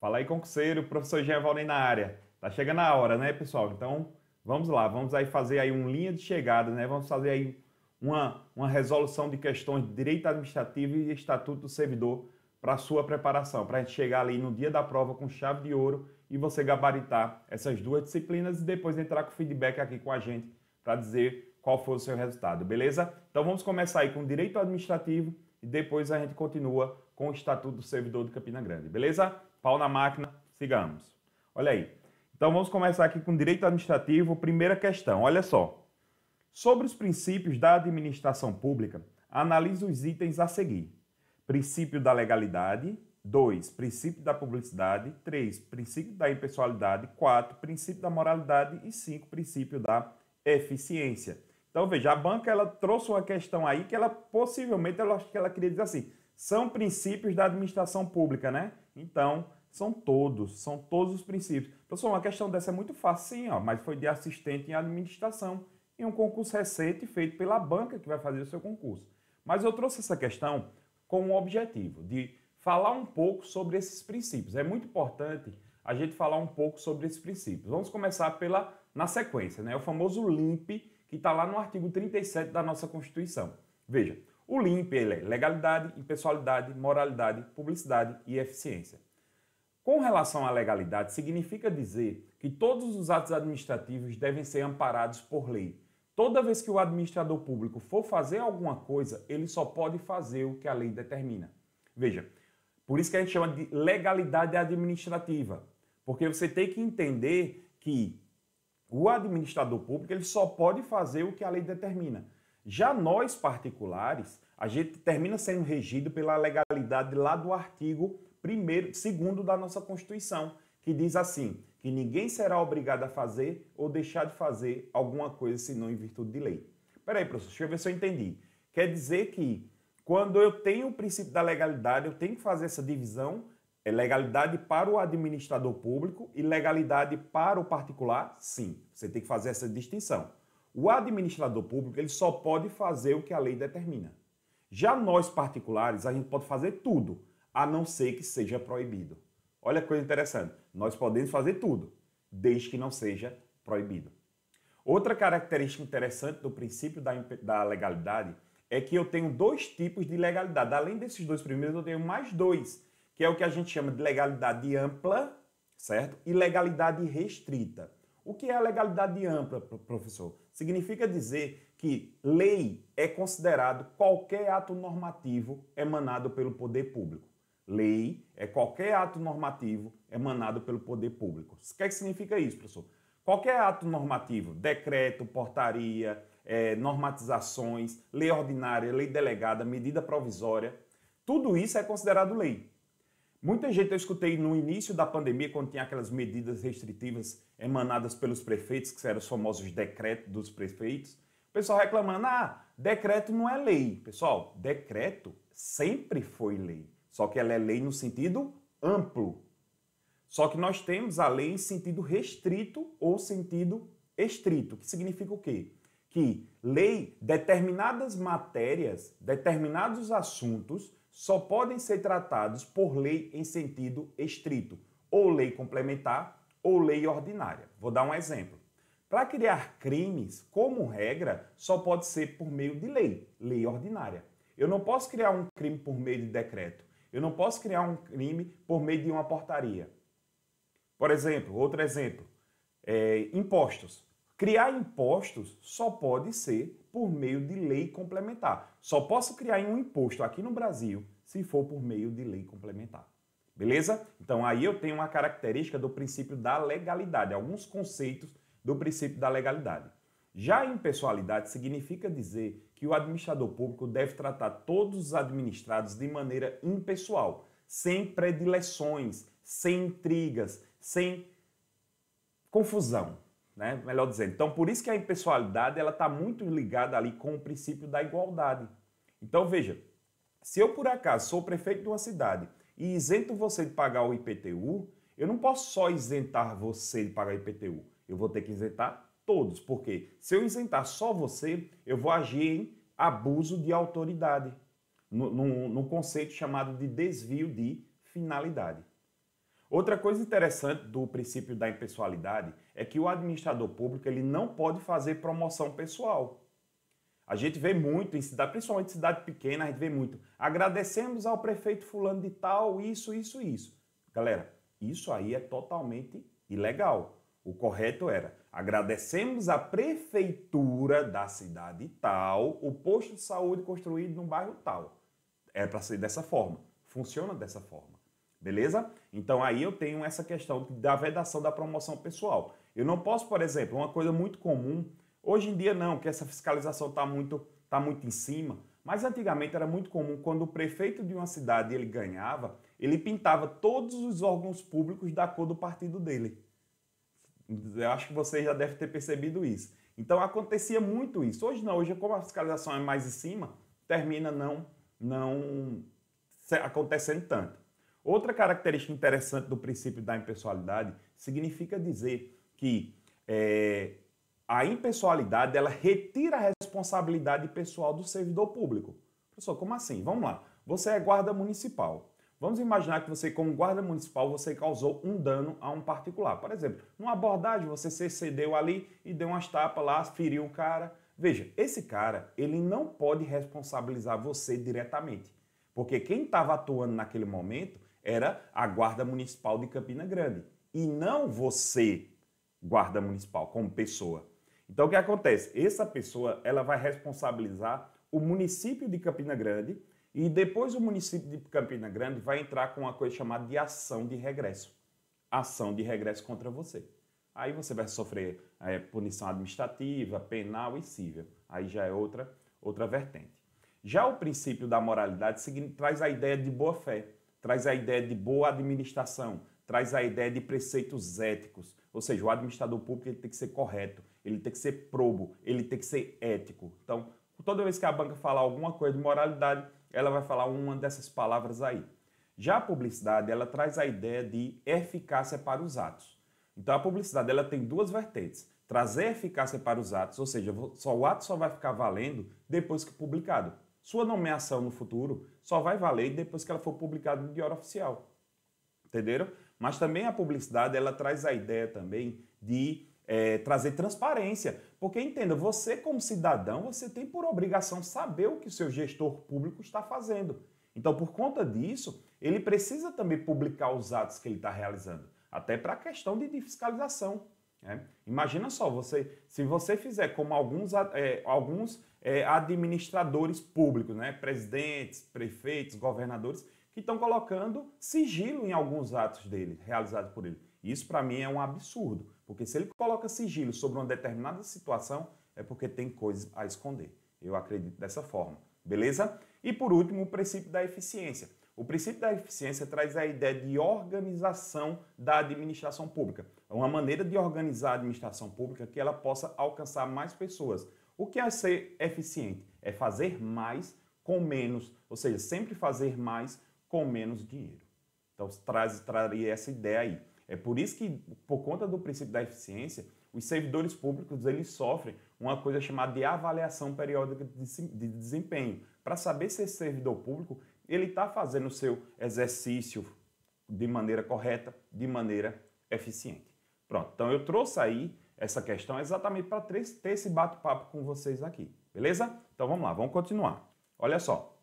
Fala aí, concurseiro, professor Jean Valnei na área. Tá chegando a hora, né, pessoal? Então, vamos lá, vamos aí fazer aí uma linha de chegada, né? Vamos fazer aí uma, uma resolução de questões de direito administrativo e estatuto do servidor para sua preparação, para a gente chegar ali no dia da prova com chave de ouro e você gabaritar essas duas disciplinas e depois entrar com feedback aqui com a gente para dizer qual foi o seu resultado, beleza? Então vamos começar aí com direito administrativo e depois a gente continua com o Estatuto do Servidor de Campina Grande, beleza? Pau na máquina, sigamos. Olha aí. Então vamos começar aqui com direito administrativo, primeira questão. Olha só. Sobre os princípios da administração pública, analise os itens a seguir: princípio da legalidade, 2. Princípio da publicidade, 3. Princípio da impessoalidade, 4. Princípio da moralidade e 5. Princípio da eficiência. Então veja, a banca ela trouxe uma questão aí que ela possivelmente ela acho que ela queria dizer assim, são princípios da administração pública, né? Então, são todos, são todos os princípios. Professor, uma questão dessa é muito fácil, sim, ó, mas foi de assistente em administração, em um concurso recente feito pela banca que vai fazer o seu concurso. Mas eu trouxe essa questão com o objetivo de falar um pouco sobre esses princípios. É muito importante a gente falar um pouco sobre esses princípios. Vamos começar pela na sequência, né? O famoso LIMP que está lá no artigo 37 da nossa Constituição. Veja, o LIMP ele é legalidade, impessoalidade, moralidade, publicidade e eficiência. Com relação à legalidade, significa dizer que todos os atos administrativos devem ser amparados por lei. Toda vez que o administrador público for fazer alguma coisa, ele só pode fazer o que a lei determina. Veja, por isso que a gente chama de legalidade administrativa, porque você tem que entender que o administrador público ele só pode fazer o que a lei determina. Já nós, particulares, a gente termina sendo regido pela legalidade lá do artigo 1 segundo da nossa Constituição, que diz assim, que ninguém será obrigado a fazer ou deixar de fazer alguma coisa senão em virtude de lei. Peraí, professor, deixa eu ver se eu entendi. Quer dizer que quando eu tenho o princípio da legalidade, eu tenho que fazer essa divisão, é legalidade para o administrador público e legalidade para o particular? Sim, você tem que fazer essa distinção. O administrador público ele só pode fazer o que a lei determina. Já nós particulares, a gente pode fazer tudo, a não ser que seja proibido. Olha que coisa interessante. Nós podemos fazer tudo, desde que não seja proibido. Outra característica interessante do princípio da, da legalidade é que eu tenho dois tipos de legalidade. Além desses dois primeiros, eu tenho mais dois, que é o que a gente chama de legalidade ampla, certo? E legalidade restrita. O que é a legalidade ampla, professor? Significa dizer que lei é considerado qualquer ato normativo emanado pelo poder público. Lei é qualquer ato normativo emanado pelo poder público. O que, é que significa isso, professor? Qualquer ato normativo, decreto, portaria, é, normatizações, lei ordinária, lei delegada, medida provisória, tudo isso é considerado lei. Muita gente eu escutei no início da pandemia, quando tinha aquelas medidas restritivas emanadas pelos prefeitos, que eram os famosos decretos dos prefeitos, o pessoal reclamando: ah, decreto não é lei. Pessoal, decreto sempre foi lei. Só que ela é lei no sentido amplo. Só que nós temos a lei em sentido restrito ou sentido estrito, que significa o quê? Que lei, determinadas matérias, determinados assuntos só podem ser tratados por lei em sentido estrito, ou lei complementar ou lei ordinária. Vou dar um exemplo. Para criar crimes, como regra, só pode ser por meio de lei, lei ordinária. Eu não posso criar um crime por meio de decreto. Eu não posso criar um crime por meio de uma portaria. Por exemplo, outro exemplo, é, impostos. Criar impostos só pode ser por meio de lei complementar. Só posso criar um imposto aqui no Brasil se for por meio de lei complementar. Beleza? Então aí eu tenho uma característica do princípio da legalidade, alguns conceitos do princípio da legalidade. Já a impessoalidade significa dizer que o administrador público deve tratar todos os administrados de maneira impessoal, sem predileções, sem intrigas, sem confusão né? Melhor dizendo. Então, por isso que a impessoalidade ela está muito ligada ali com o princípio da igualdade. Então, veja, se eu por acaso sou prefeito de uma cidade e isento você de pagar o IPTU, eu não posso só isentar você de pagar o IPTU. Eu vou ter que isentar todos, porque se eu isentar só você, eu vou agir em abuso de autoridade, no num conceito chamado de desvio de finalidade. Outra coisa interessante do princípio da impessoalidade é que o administrador público ele não pode fazer promoção pessoal. A gente vê muito em cidade, principalmente em cidade pequena, a gente vê muito. Agradecemos ao prefeito fulano de tal, isso, isso, isso. Galera, isso aí é totalmente ilegal. O correto era: agradecemos à prefeitura da cidade tal, o posto de saúde construído no bairro tal. É para ser dessa forma. Funciona dessa forma. Beleza? Então aí eu tenho essa questão da vedação da promoção pessoal. Eu não posso, por exemplo, uma coisa muito comum, hoje em dia não, que essa fiscalização está muito, tá muito em cima, mas antigamente era muito comum quando o prefeito de uma cidade ele ganhava, ele pintava todos os órgãos públicos da cor do partido dele. Eu acho que você já deve ter percebido isso. Então acontecia muito isso. Hoje não, hoje como a fiscalização é mais em cima, termina não não acontecendo tanto. Outra característica interessante do princípio da impessoalidade significa dizer que é, a impessoalidade ela retira a responsabilidade pessoal do servidor público. Professor, como assim? Vamos lá. Você é guarda municipal. Vamos imaginar que você, como guarda municipal, você causou um dano a um particular. Por exemplo, numa abordagem você se excedeu ali e deu umas tapas lá, feriu o cara. Veja, esse cara, ele não pode responsabilizar você diretamente. Porque quem estava atuando naquele momento era a Guarda Municipal de Campina Grande e não você, guarda municipal, como pessoa. Então o que acontece? Essa pessoa ela vai responsabilizar o município de Campina Grande e depois o município de Campina Grande vai entrar com uma coisa chamada de ação de regresso. Ação de regresso contra você. Aí você vai sofrer é, punição administrativa, penal e civil. Aí já é outra, outra vertente. Já o princípio da moralidade traz a ideia de boa fé traz a ideia de boa administração, traz a ideia de preceitos éticos, ou seja, o administrador público tem que ser correto, ele tem que ser probo, ele tem que ser ético. Então, toda vez que a banca falar alguma coisa de moralidade, ela vai falar uma dessas palavras aí. Já a publicidade, ela traz a ideia de eficácia para os atos. Então, a publicidade ela tem duas vertentes. Trazer eficácia para os atos, ou seja, só o ato só vai ficar valendo depois que publicado. Sua nomeação no futuro só vai valer depois que ela for publicada no Diário Oficial. Entenderam? Mas também a publicidade ela traz a ideia também de é, trazer transparência. Porque entenda, você como cidadão, você tem por obrigação saber o que o seu gestor público está fazendo. Então, por conta disso, ele precisa também publicar os atos que ele está realizando, até para a questão de fiscalização. É. Imagina só, você, se você fizer como alguns, é, alguns é, administradores públicos, né, presidentes, prefeitos, governadores, que estão colocando sigilo em alguns atos dele, realizados por ele. Isso para mim é um absurdo, porque se ele coloca sigilo sobre uma determinada situação, é porque tem coisas a esconder. Eu acredito dessa forma, beleza? E por último, o princípio da eficiência. O princípio da eficiência traz a ideia de organização da administração pública. É uma maneira de organizar a administração pública que ela possa alcançar mais pessoas. O que é ser eficiente? É fazer mais com menos, ou seja, sempre fazer mais com menos dinheiro. Então, traz, traria essa ideia aí. É por isso que, por conta do princípio da eficiência, os servidores públicos eles sofrem uma coisa chamada de avaliação periódica de desempenho. Para saber se esse servidor público ele está fazendo o seu exercício de maneira correta, de maneira eficiente. Pronto, então eu trouxe aí essa questão exatamente para ter esse bate-papo com vocês aqui, beleza? Então vamos lá, vamos continuar. Olha só,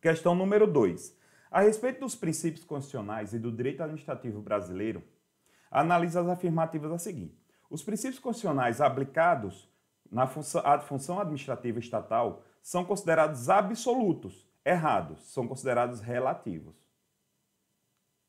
questão número 2. A respeito dos princípios constitucionais e do direito administrativo brasileiro, analisa as afirmativas a seguir. Os princípios constitucionais aplicados na função, à função administrativa estatal são considerados absolutos errados, são considerados relativos.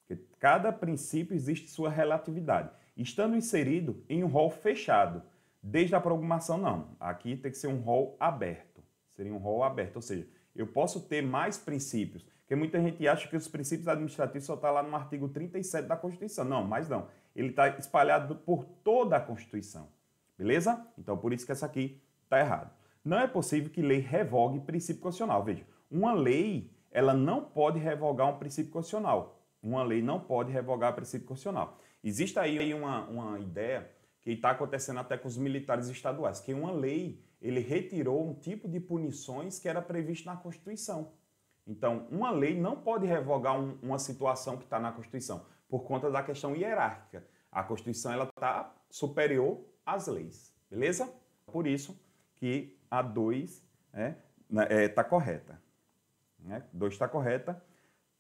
Porque cada princípio existe sua relatividade, estando inserido em um rol fechado. Desde a programação, não. Aqui tem que ser um rol aberto. Seria um rol aberto, ou seja, eu posso ter mais princípios. Porque muita gente acha que os princípios administrativos só estão tá lá no artigo 37 da Constituição. Não, mas não. Ele está espalhado por toda a Constituição. Beleza? Então, por isso que essa aqui está errada. Não é possível que lei revogue princípio constitucional. Veja, uma lei, ela não pode revogar um princípio constitucional. Uma lei não pode revogar princípio constitucional. Existe aí uma, uma ideia que está acontecendo até com os militares estaduais, que uma lei, ele retirou um tipo de punições que era previsto na Constituição. Então, uma lei não pode revogar um, uma situação que está na Constituição, por conta da questão hierárquica. A Constituição ela está superior às leis, beleza? Por isso que a 2 está né, é, tá correta. Né? 2 está correta.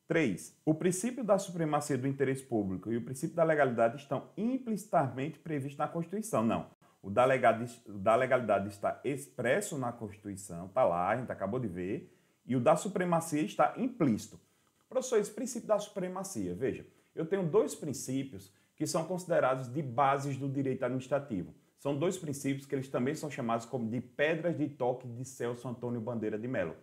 3. O princípio da supremacia do interesse público e o princípio da legalidade estão implicitamente previstos na Constituição. Não. O da, legalidade está expresso na Constituição, está lá, a gente acabou de ver, e o da supremacia está implícito. Professor, esse princípio da supremacia, veja, eu tenho dois princípios que são considerados de bases do direito administrativo. São dois princípios que eles também são chamados como de pedras de toque de Celso Antônio Bandeira de Mello.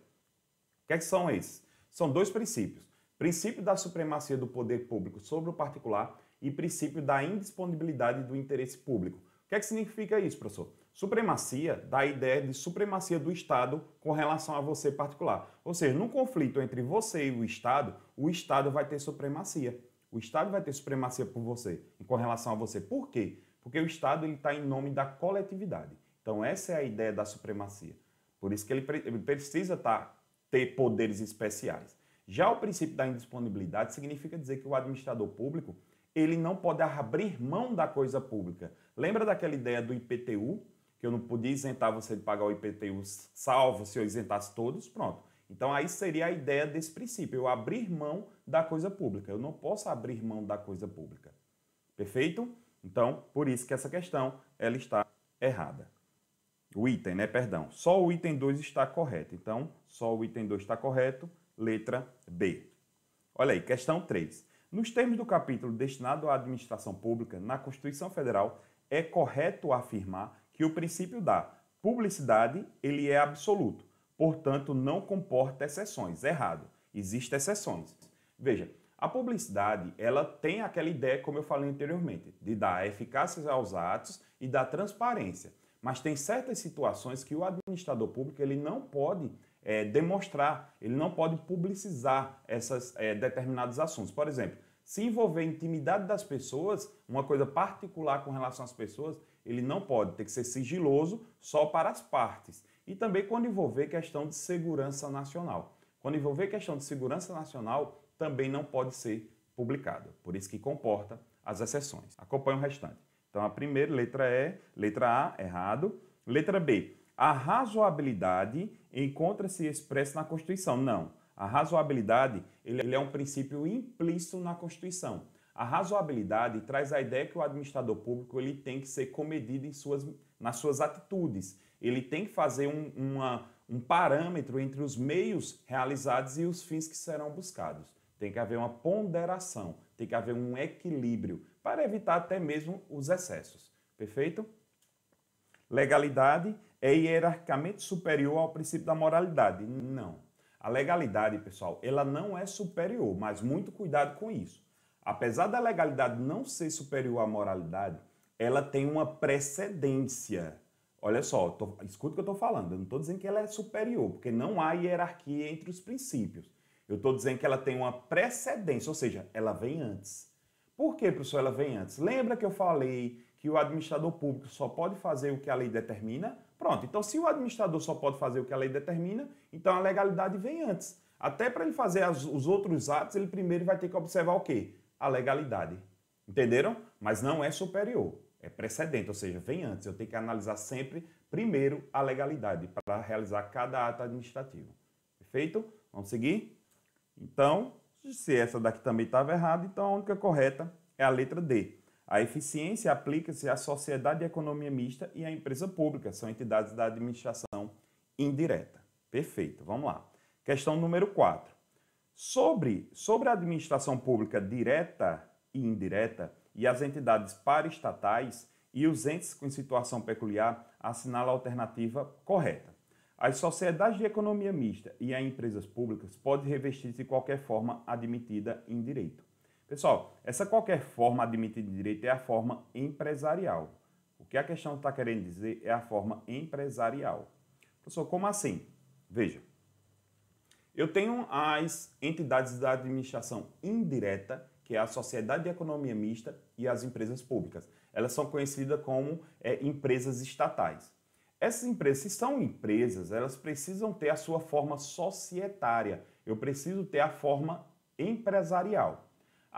O que, é que são esses? São dois princípios: princípio da supremacia do poder público sobre o particular e princípio da indisponibilidade do interesse público. O que, é que significa isso, professor? Supremacia da ideia de supremacia do Estado com relação a você particular. Ou seja, num conflito entre você e o Estado, o Estado vai ter supremacia. O Estado vai ter supremacia por você, com relação a você. Por quê? Porque o Estado está em nome da coletividade. Então, essa é a ideia da supremacia. Por isso que ele, pre ele precisa estar tá ter poderes especiais. Já o princípio da indisponibilidade significa dizer que o administrador público ele não pode abrir mão da coisa pública. Lembra daquela ideia do IPTU, que eu não podia isentar você de pagar o IPTU, salvo se eu isentasse todos? Pronto. Então aí seria a ideia desse princípio, eu abrir mão da coisa pública. Eu não posso abrir mão da coisa pública. Perfeito? Então, por isso que essa questão ela está errada. O item, né, perdão. Só o item 2 está correto. Então, só o item 2 está correto. Letra B. Olha aí, questão 3. Nos termos do capítulo destinado à administração pública, na Constituição Federal, é correto afirmar que o princípio da publicidade ele é absoluto, portanto não comporta exceções. Errado. Existem exceções. Veja, a publicidade, ela tem aquela ideia, como eu falei anteriormente, de dar eficácia aos atos e dar transparência. Mas tem certas situações que o administrador público ele não pode é, demonstrar, ele não pode publicizar essas, é, determinados assuntos. Por exemplo, se envolver intimidade das pessoas, uma coisa particular com relação às pessoas, ele não pode, tem que ser sigiloso só para as partes. E também quando envolver questão de segurança nacional. Quando envolver questão de segurança nacional, também não pode ser publicado Por isso que comporta as exceções. Acompanhe o restante. Então a primeira letra é, letra A, errado. Letra B, a razoabilidade encontra-se expresso na Constituição. Não. A razoabilidade ele é um princípio implícito na Constituição. A razoabilidade traz a ideia que o administrador público ele tem que ser comedido em suas, nas suas atitudes. Ele tem que fazer um, uma, um parâmetro entre os meios realizados e os fins que serão buscados. Tem que haver uma ponderação, tem que haver um equilíbrio para evitar até mesmo os excessos. Perfeito? Legalidade é hierarquicamente superior ao princípio da moralidade. Não. A legalidade, pessoal, ela não é superior, mas muito cuidado com isso. Apesar da legalidade não ser superior à moralidade, ela tem uma precedência. Olha só, tô, escuta o que eu estou falando. Eu não estou dizendo que ela é superior, porque não há hierarquia entre os princípios. Eu estou dizendo que ela tem uma precedência, ou seja, ela vem antes. Por que, professor, ela vem antes? Lembra que eu falei que o administrador público só pode fazer o que a lei determina? Pronto, então se o administrador só pode fazer o que a lei determina, então a legalidade vem antes. Até para ele fazer as, os outros atos, ele primeiro vai ter que observar o quê? A legalidade. Entenderam? Mas não é superior, é precedente, ou seja, vem antes. Eu tenho que analisar sempre primeiro a legalidade para realizar cada ato administrativo. Perfeito? Vamos seguir? Então, se essa daqui também estava errada, então a única correta é a letra D. A eficiência aplica-se à sociedade de economia mista e à empresa pública, são entidades da administração indireta. Perfeito, vamos lá. Questão número 4. Sobre, sobre a administração pública direta e indireta e as entidades paraestatais e os entes com situação peculiar, assinala a alternativa correta. As sociedades de economia mista e as empresas públicas podem revestir-se de qualquer forma admitida em direito. Pessoal, essa qualquer forma admitida de direito é a forma empresarial. O que a questão está querendo dizer é a forma empresarial. Pessoal, como assim? Veja, eu tenho as entidades da administração indireta, que é a sociedade de economia mista e as empresas públicas. Elas são conhecidas como é, empresas estatais. Essas empresas, se são empresas, elas precisam ter a sua forma societária. Eu preciso ter a forma empresarial.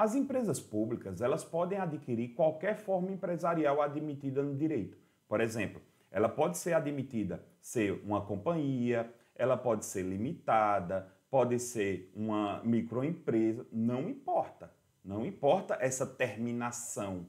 As empresas públicas, elas podem adquirir qualquer forma empresarial admitida no direito. Por exemplo, ela pode ser admitida ser uma companhia, ela pode ser limitada, pode ser uma microempresa, não importa. Não importa essa terminação.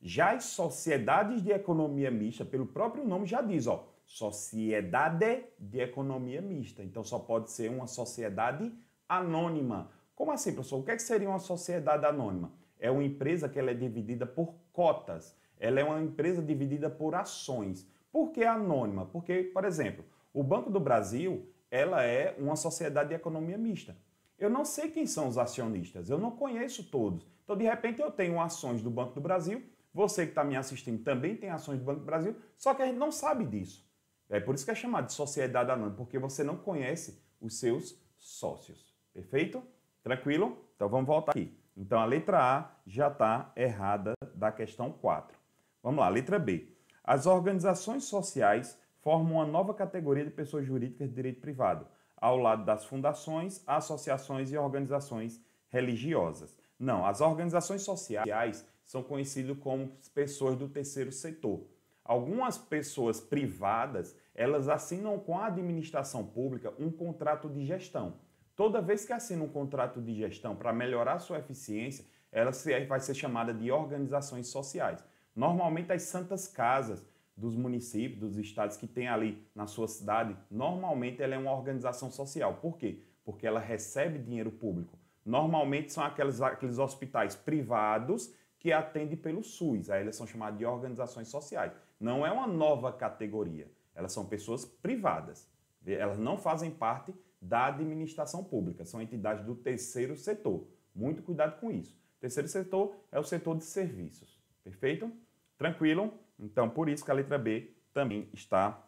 Já as sociedades de economia mista, pelo próprio nome já diz, ó, sociedade de economia mista. Então só pode ser uma sociedade anônima como assim, professor? O que, é que seria uma sociedade anônima? É uma empresa que ela é dividida por cotas. Ela é uma empresa dividida por ações. Por que anônima? Porque, por exemplo, o Banco do Brasil ela é uma sociedade de economia mista. Eu não sei quem são os acionistas, eu não conheço todos. Então, de repente, eu tenho ações do Banco do Brasil, você que está me assistindo também tem ações do Banco do Brasil, só que a gente não sabe disso. É por isso que é chamado de sociedade anônima, porque você não conhece os seus sócios. Perfeito? Tranquilo? Então vamos voltar aqui. Então a letra A já está errada da questão 4. Vamos lá, letra B. As organizações sociais formam uma nova categoria de pessoas jurídicas de direito privado, ao lado das fundações, associações e organizações religiosas. Não, as organizações sociais são conhecidas como pessoas do terceiro setor. Algumas pessoas privadas, elas assinam com a administração pública um contrato de gestão. Toda vez que assina um contrato de gestão para melhorar sua eficiência, ela vai ser chamada de organizações sociais. Normalmente as santas casas dos municípios, dos estados que tem ali na sua cidade, normalmente ela é uma organização social. Por quê? Porque ela recebe dinheiro público. Normalmente são aqueles, aqueles hospitais privados que atendem pelo SUS. Aí elas são chamadas de organizações sociais. Não é uma nova categoria. Elas são pessoas privadas. Elas não fazem parte da administração pública, são entidades do terceiro setor. Muito cuidado com isso. O terceiro setor é o setor de serviços. Perfeito? Tranquilo? Então, por isso que a letra B também está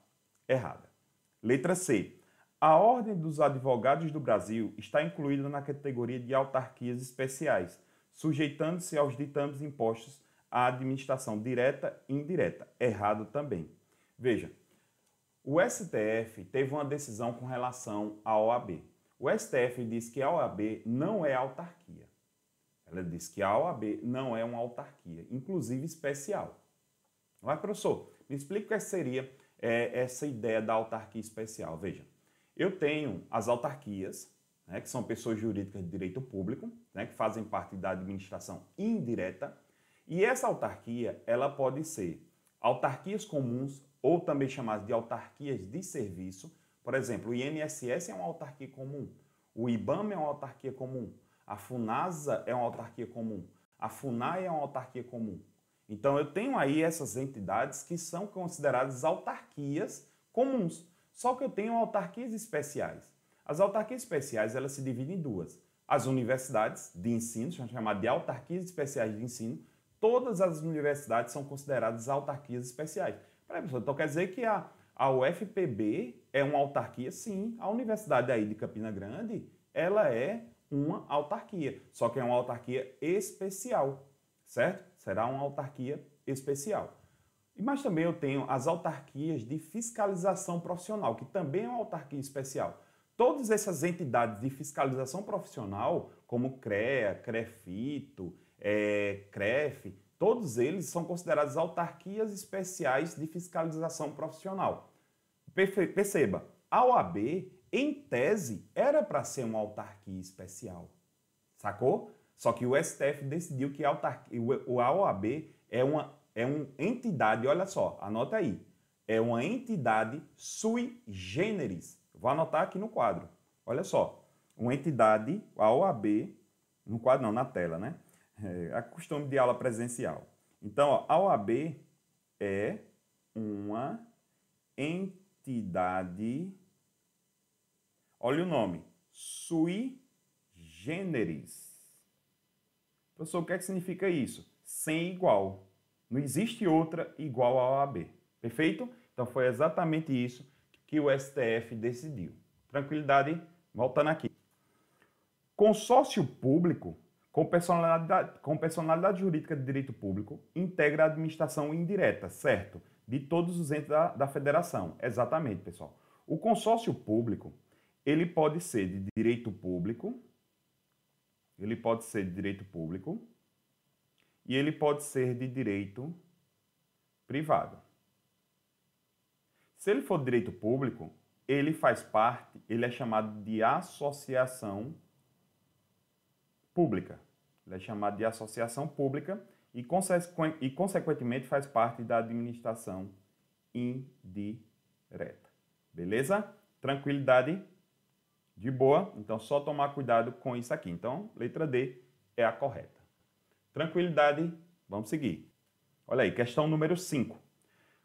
errada. Letra C. A Ordem dos Advogados do Brasil está incluída na categoria de autarquias especiais, sujeitando-se aos ditames impostos à administração direta e indireta. Errado também. Veja, o STF teve uma decisão com relação à OAB. O STF diz que a OAB não é autarquia. Ela diz que a OAB não é uma autarquia, inclusive especial. Vai, professor, me explica o é que seria é, essa ideia da autarquia especial. Veja, eu tenho as autarquias, né, que são pessoas jurídicas de direito público, né, que fazem parte da administração indireta, e essa autarquia ela pode ser autarquias comuns ou também chamadas de autarquias de serviço. Por exemplo, o INSS é uma autarquia comum, o IBAM é uma autarquia comum, a FUNASA é uma autarquia comum, a FUNAI é uma autarquia comum. Então eu tenho aí essas entidades que são consideradas autarquias comuns, só que eu tenho autarquias especiais. As autarquias especiais elas se dividem em duas. As universidades de ensino, são chamadas de autarquias especiais de ensino, todas as universidades são consideradas autarquias especiais. Peraí, professor, então quer dizer que a, a UFPB é uma autarquia? Sim, a Universidade aí de Campina Grande, ela é uma autarquia, só que é uma autarquia especial, certo? Será uma autarquia especial. Mas também eu tenho as autarquias de fiscalização profissional, que também é uma autarquia especial. Todas essas entidades de fiscalização profissional, como CREA, CREFITO, é, CREF, Todos eles são considerados autarquias especiais de fiscalização profissional. Perceba, a OAB, em tese, era para ser uma autarquia especial. Sacou? Só que o STF decidiu que a, a OAB é uma, é uma entidade, olha só, anota aí, é uma entidade sui generis. Vou anotar aqui no quadro. Olha só, uma entidade, a OAB, no quadro não, na tela, né? é, a costume de aula presencial. Então, ó, a OAB é uma entidade, olha o nome, sui generis. Professor, o que, é que significa isso? Sem igual. Não existe outra igual à OAB. Perfeito? Então foi exatamente isso que o STF decidiu. Tranquilidade, voltando aqui. Consórcio público com personalidade, com personalidade jurídica de direito público, integra a administração indireta, certo? De todos os entes da, da federação. Exatamente, pessoal. O consórcio público, ele pode ser de direito público, ele pode ser de direito público e ele pode ser de direito privado. Se ele for direito público, ele faz parte, ele é chamado de associação pública. Ela é chamada de associação pública e, e consequentemente, faz parte da administração indireta. Beleza? Tranquilidade? De boa? Então, só tomar cuidado com isso aqui. Então, letra D é a correta. Tranquilidade? Vamos seguir. Olha aí, questão número 5.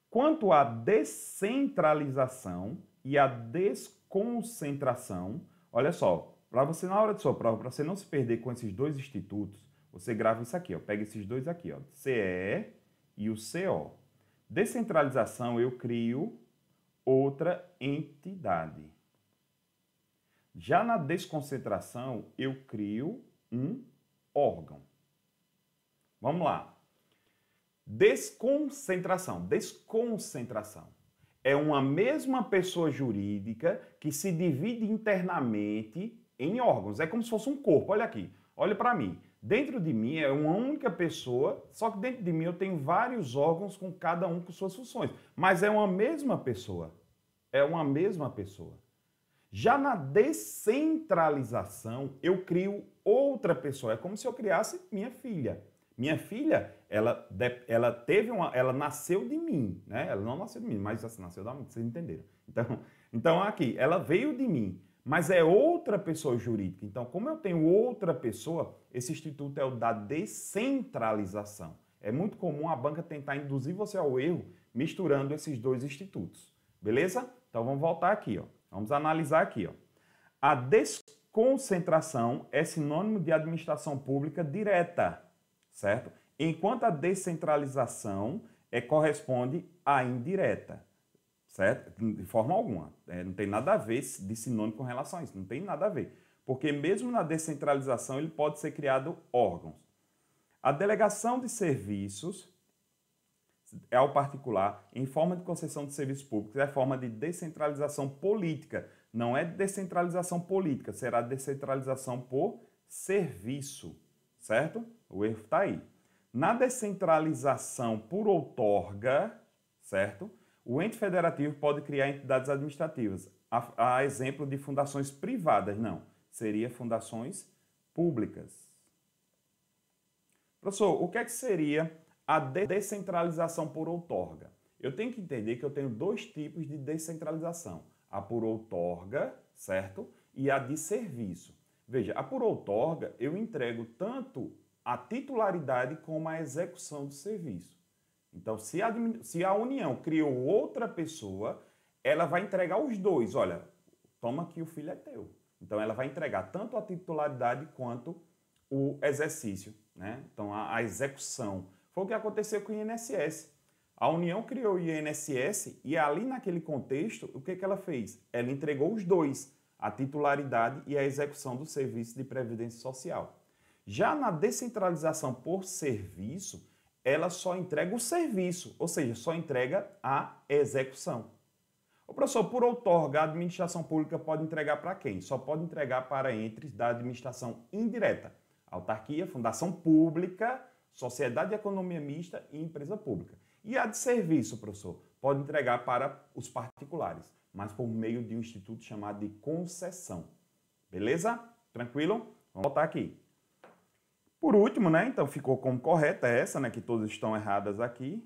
Quanto à descentralização e à desconcentração, olha só, para você, na hora de sua prova, para você não se perder com esses dois institutos, você grava isso aqui, ó. Pega esses dois aqui, ó. CE e o CO. descentralização eu crio outra entidade. Já na desconcentração, eu crio um órgão. Vamos lá. Desconcentração. Desconcentração é uma mesma pessoa jurídica que se divide internamente em órgãos. É como se fosse um corpo. Olha aqui, olha para mim. Dentro de mim é uma única pessoa, só que dentro de mim eu tenho vários órgãos com cada um com suas funções. Mas é uma mesma pessoa. É uma mesma pessoa. Já na descentralização, eu crio outra pessoa. É como se eu criasse minha filha. Minha filha, ela, ela teve uma. Ela nasceu de mim, né? Ela não nasceu de mim, mas assim, nasceu da mãe, vocês entenderam. Então, então aqui, ela veio de mim mas é outra pessoa jurídica. Então, como eu tenho outra pessoa, esse instituto é o da descentralização. É muito comum a banca tentar induzir você ao erro misturando esses dois institutos. Beleza? Então vamos voltar aqui, ó. Vamos analisar aqui, ó. A desconcentração é sinônimo de administração pública direta, certo? Enquanto a descentralização é, corresponde à indireta certo? De forma alguma. É, não tem nada a ver de sinônimo com relação a isso, não tem nada a ver. Porque mesmo na descentralização ele pode ser criado órgãos. A delegação de serviços é, ao particular em forma de concessão de serviços públicos é forma de descentralização política. Não é descentralização política, será descentralização por serviço, certo? O erro está aí. Na descentralização por outorga, certo? O ente federativo pode criar entidades administrativas, a, a exemplo de fundações privadas, não, seria fundações públicas. Professor, o que, é que seria a descentralização por outorga? Eu tenho que entender que eu tenho dois tipos de descentralização: a por outorga, certo? E a de serviço. Veja, a por outorga eu entrego tanto a titularidade como a execução do serviço. Então, se a, se a união criou outra pessoa, ela vai entregar os dois. Olha, toma que o filho é teu. Então, ela vai entregar tanto a titularidade quanto o exercício, né? Então, a, a execução. Foi o que aconteceu com o INSS. A União criou o INSS e ali naquele contexto, o que, que ela fez? Ela entregou os dois, a titularidade e a execução do serviço de previdência social. Já na descentralização por serviço, ela só entrega o serviço, ou seja, só entrega a execução. O professor, por outorga, a administração pública pode entregar para quem? Só pode entregar para entes da administração indireta. Autarquia, fundação pública, sociedade de economia mista e empresa pública. E a de serviço, professor, pode entregar para os particulares, mas por meio de um instituto chamado de concessão. Beleza? Tranquilo? Vamos voltar aqui. Por último, né, então ficou como correta essa, né, que todas estão erradas aqui.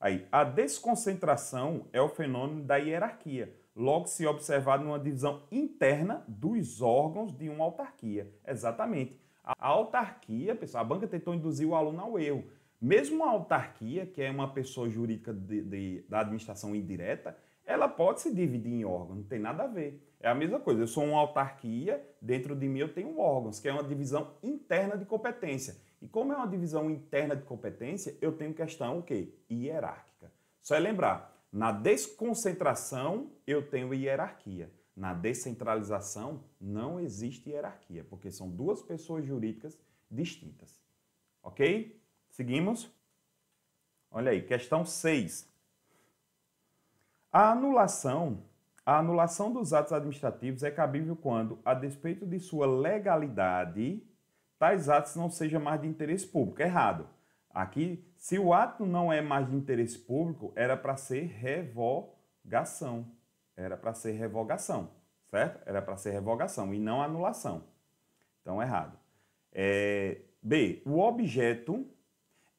Aí, a desconcentração é o fenômeno da hierarquia, logo se observado numa divisão interna dos órgãos de uma autarquia. Exatamente. A autarquia, pessoal, a banca tentou induzir o aluno ao erro. Mesmo a autarquia, que é uma pessoa jurídica de, de, da administração indireta, ela pode se dividir em órgãos, não tem nada a ver. É a mesma coisa, eu sou uma autarquia, dentro de mim eu tenho órgãos, que é uma divisão interna de competência. E como é uma divisão interna de competência, eu tenho questão o quê? Hierárquica. Só é lembrar, na desconcentração eu tenho hierarquia. Na descentralização não existe hierarquia, porque são duas pessoas jurídicas distintas. OK? Seguimos? Olha aí, questão 6. A anulação, a anulação dos atos administrativos é cabível quando, a despeito de sua legalidade, tais atos não sejam mais de interesse público. Errado. Aqui, se o ato não é mais de interesse público, era para ser revogação. Era para ser revogação, certo? Era para ser revogação e não anulação. Então, errado. É... B. O objeto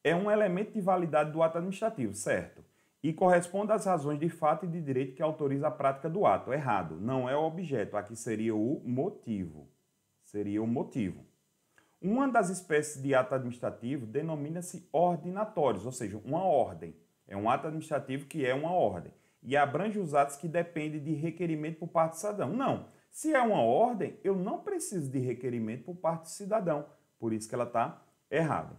é um elemento de validade do ato administrativo, certo? e corresponde às razões de fato e de direito que autoriza a prática do ato. Errado, não é o objeto, aqui seria o motivo. Seria o motivo. Uma das espécies de ato administrativo denomina-se ordinatórios, ou seja, uma ordem. É um ato administrativo que é uma ordem e abrange os atos que dependem de requerimento por parte do cidadão. Não. Se é uma ordem, eu não preciso de requerimento por parte do cidadão. Por isso que ela está errada.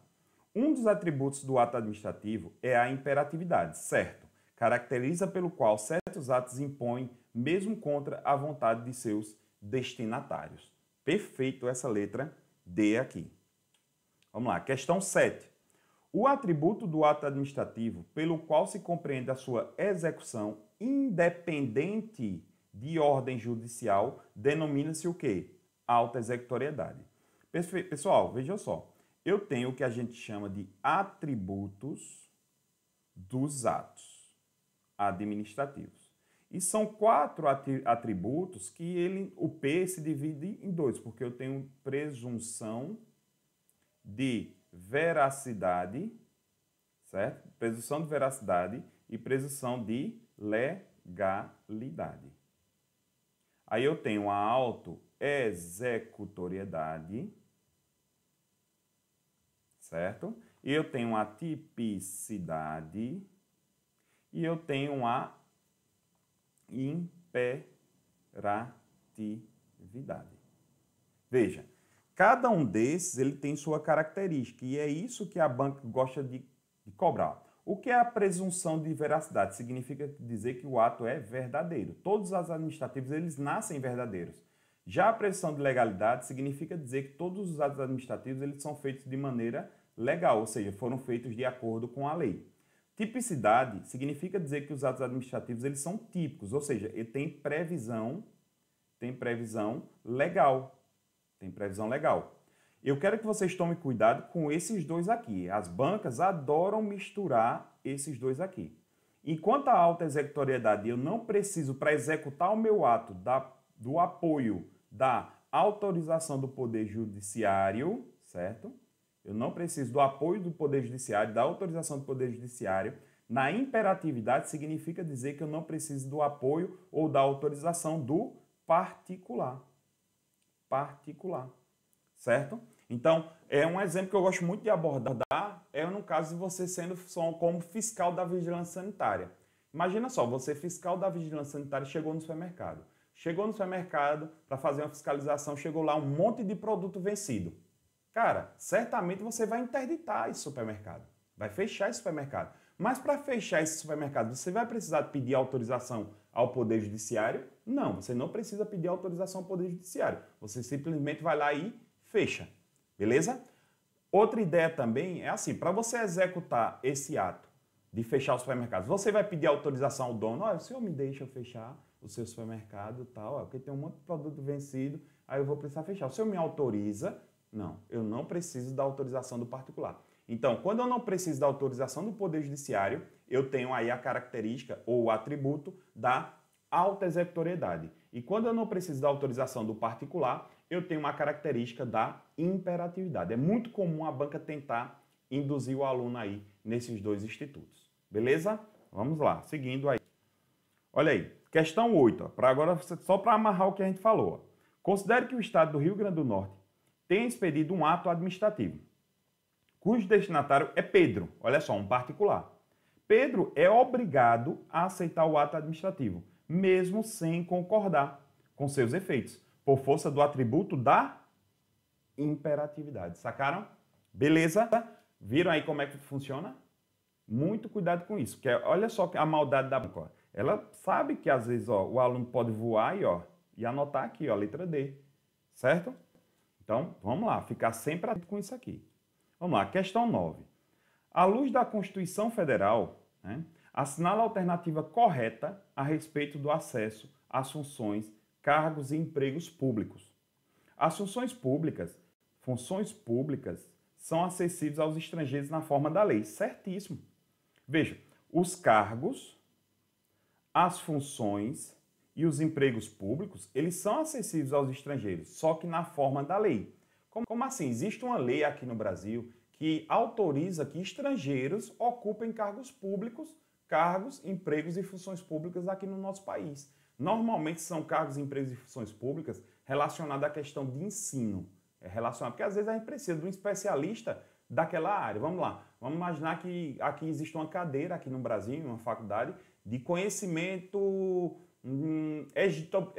Um dos atributos do ato administrativo é a imperatividade, certo? Caracteriza pelo qual certos atos impõem, mesmo contra a vontade de seus destinatários. Perfeito essa letra D aqui. Vamos lá, questão 7. O atributo do ato administrativo pelo qual se compreende a sua execução independente de ordem judicial denomina-se o quê? Alta executoriedade. Pessoal, veja só eu tenho o que a gente chama de atributos dos atos administrativos. E são quatro atributos que ele, o P se divide em dois, porque eu tenho presunção de veracidade, certo? Presunção de veracidade e presunção de legalidade. Aí eu tenho a auto-executoriedade, certo? Eu tenho a tipicidade e eu tenho a imperatividade. Veja, cada um desses ele tem sua característica e é isso que a banca gosta de, de cobrar. O que é a presunção de veracidade? Significa dizer que o ato é verdadeiro. Todos os administrativos eles nascem verdadeiros. Já a presunção de legalidade significa dizer que todos os atos administrativos eles são feitos de maneira legal, ou seja, foram feitos de acordo com a lei. Tipicidade significa dizer que os atos administrativos eles são típicos, ou seja, ele tem previsão, tem previsão legal. Tem previsão legal. Eu quero que vocês tomem cuidado com esses dois aqui. As bancas adoram misturar esses dois aqui. Enquanto a alta executoriedade eu não preciso para executar o meu ato da, do apoio da autorização do Poder Judiciário, certo? Eu não preciso do apoio do Poder Judiciário, da autorização do Poder Judiciário. Na imperatividade, significa dizer que eu não preciso do apoio ou da autorização do particular. Particular. Certo? Então, é um exemplo que eu gosto muito de abordar, é no caso de você sendo como fiscal da vigilância sanitária. Imagina só, você fiscal da vigilância sanitária chegou no supermercado. Chegou no supermercado para fazer uma fiscalização, chegou lá um monte de produto vencido. Cara, certamente você vai interditar esse supermercado, vai fechar esse supermercado. Mas para fechar esse supermercado, você vai precisar pedir autorização ao Poder Judiciário? Não, você não precisa pedir autorização ao Poder Judiciário. Você simplesmente vai lá e fecha. Beleza? Outra ideia também é assim: para você executar esse ato de fechar o supermercado, você vai pedir autorização ao dono: olha, o senhor me deixa fechar o seu supermercado tal, é porque tem um monte de produto vencido, aí eu vou precisar fechar. O senhor me autoriza não, eu não preciso da autorização do particular. Então, quando eu não preciso da autorização do Poder Judiciário, eu tenho aí a característica ou o atributo da alta executoriedade. E quando eu não preciso da autorização do particular, eu tenho uma característica da imperatividade. É muito comum a banca tentar induzir o aluno aí nesses dois institutos. Beleza? Vamos lá, seguindo aí. Olha aí, questão 8, para agora só para amarrar o que a gente falou. Considere que o estado do Rio Grande do Norte tenha expedido um ato administrativo, cujo destinatário é Pedro, olha só, um particular. Pedro é obrigado a aceitar o ato administrativo, mesmo sem concordar com seus efeitos, por força do atributo da imperatividade. Sacaram? Beleza? Viram aí como é que funciona? Muito cuidado com isso, porque olha só a maldade da banca. Ela sabe que às vezes ó, o aluno pode voar e, ó, e anotar aqui ó, a letra D, certo? Então, vamos lá, ficar sempre atento com isso aqui. Vamos lá, questão 9. À luz da Constituição Federal, né, assinala a alternativa correta a respeito do acesso às funções cargos e empregos públicos. funções públicas, funções públicas, são acessíveis aos estrangeiros na forma da lei. Certíssimo. Veja, os cargos, as funções e os empregos públicos, eles são acessíveis aos estrangeiros, só que na forma da lei. Como, como assim? Existe uma lei aqui no Brasil que autoriza que estrangeiros ocupem cargos públicos, cargos, empregos e funções públicas aqui no nosso país. Normalmente são cargos, empregos e funções públicas relacionados à questão de ensino. É relacionado, porque às vezes a gente precisa de um especialista daquela área. Vamos lá, vamos imaginar que aqui existe uma cadeira aqui no Brasil, uma faculdade, de conhecimento hum,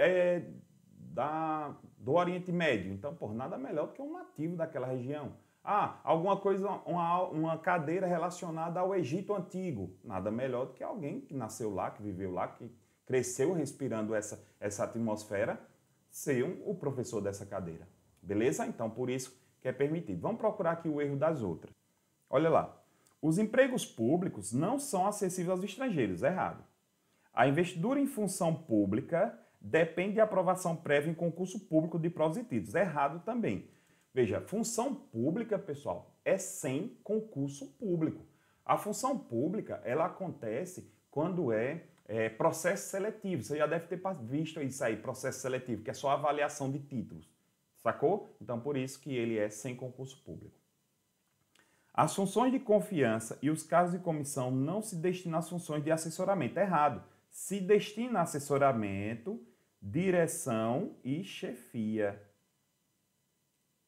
é da, do Oriente Médio. Então, por nada melhor do que um nativo daquela região. Ah, alguma coisa, uma, uma cadeira relacionada ao Egito Antigo. Nada melhor do que alguém que nasceu lá, que viveu lá, que cresceu respirando essa, essa atmosfera, ser um, o professor dessa cadeira. Beleza? Então, por isso que é permitido. Vamos procurar aqui o erro das outras. Olha lá. Os empregos públicos não são acessíveis aos estrangeiros. Errado. A investidura em função pública depende de aprovação prévia em concurso público de provas e títulos. Errado também. Veja, função pública, pessoal, é sem concurso público. A função pública, ela acontece quando é, é processo seletivo. Você já deve ter visto isso aí, processo seletivo, que é só avaliação de títulos. Sacou? Então, por isso que ele é sem concurso público. As funções de confiança e os casos de comissão não se destinam às funções de assessoramento. Errado se destina a assessoramento, direção e chefia.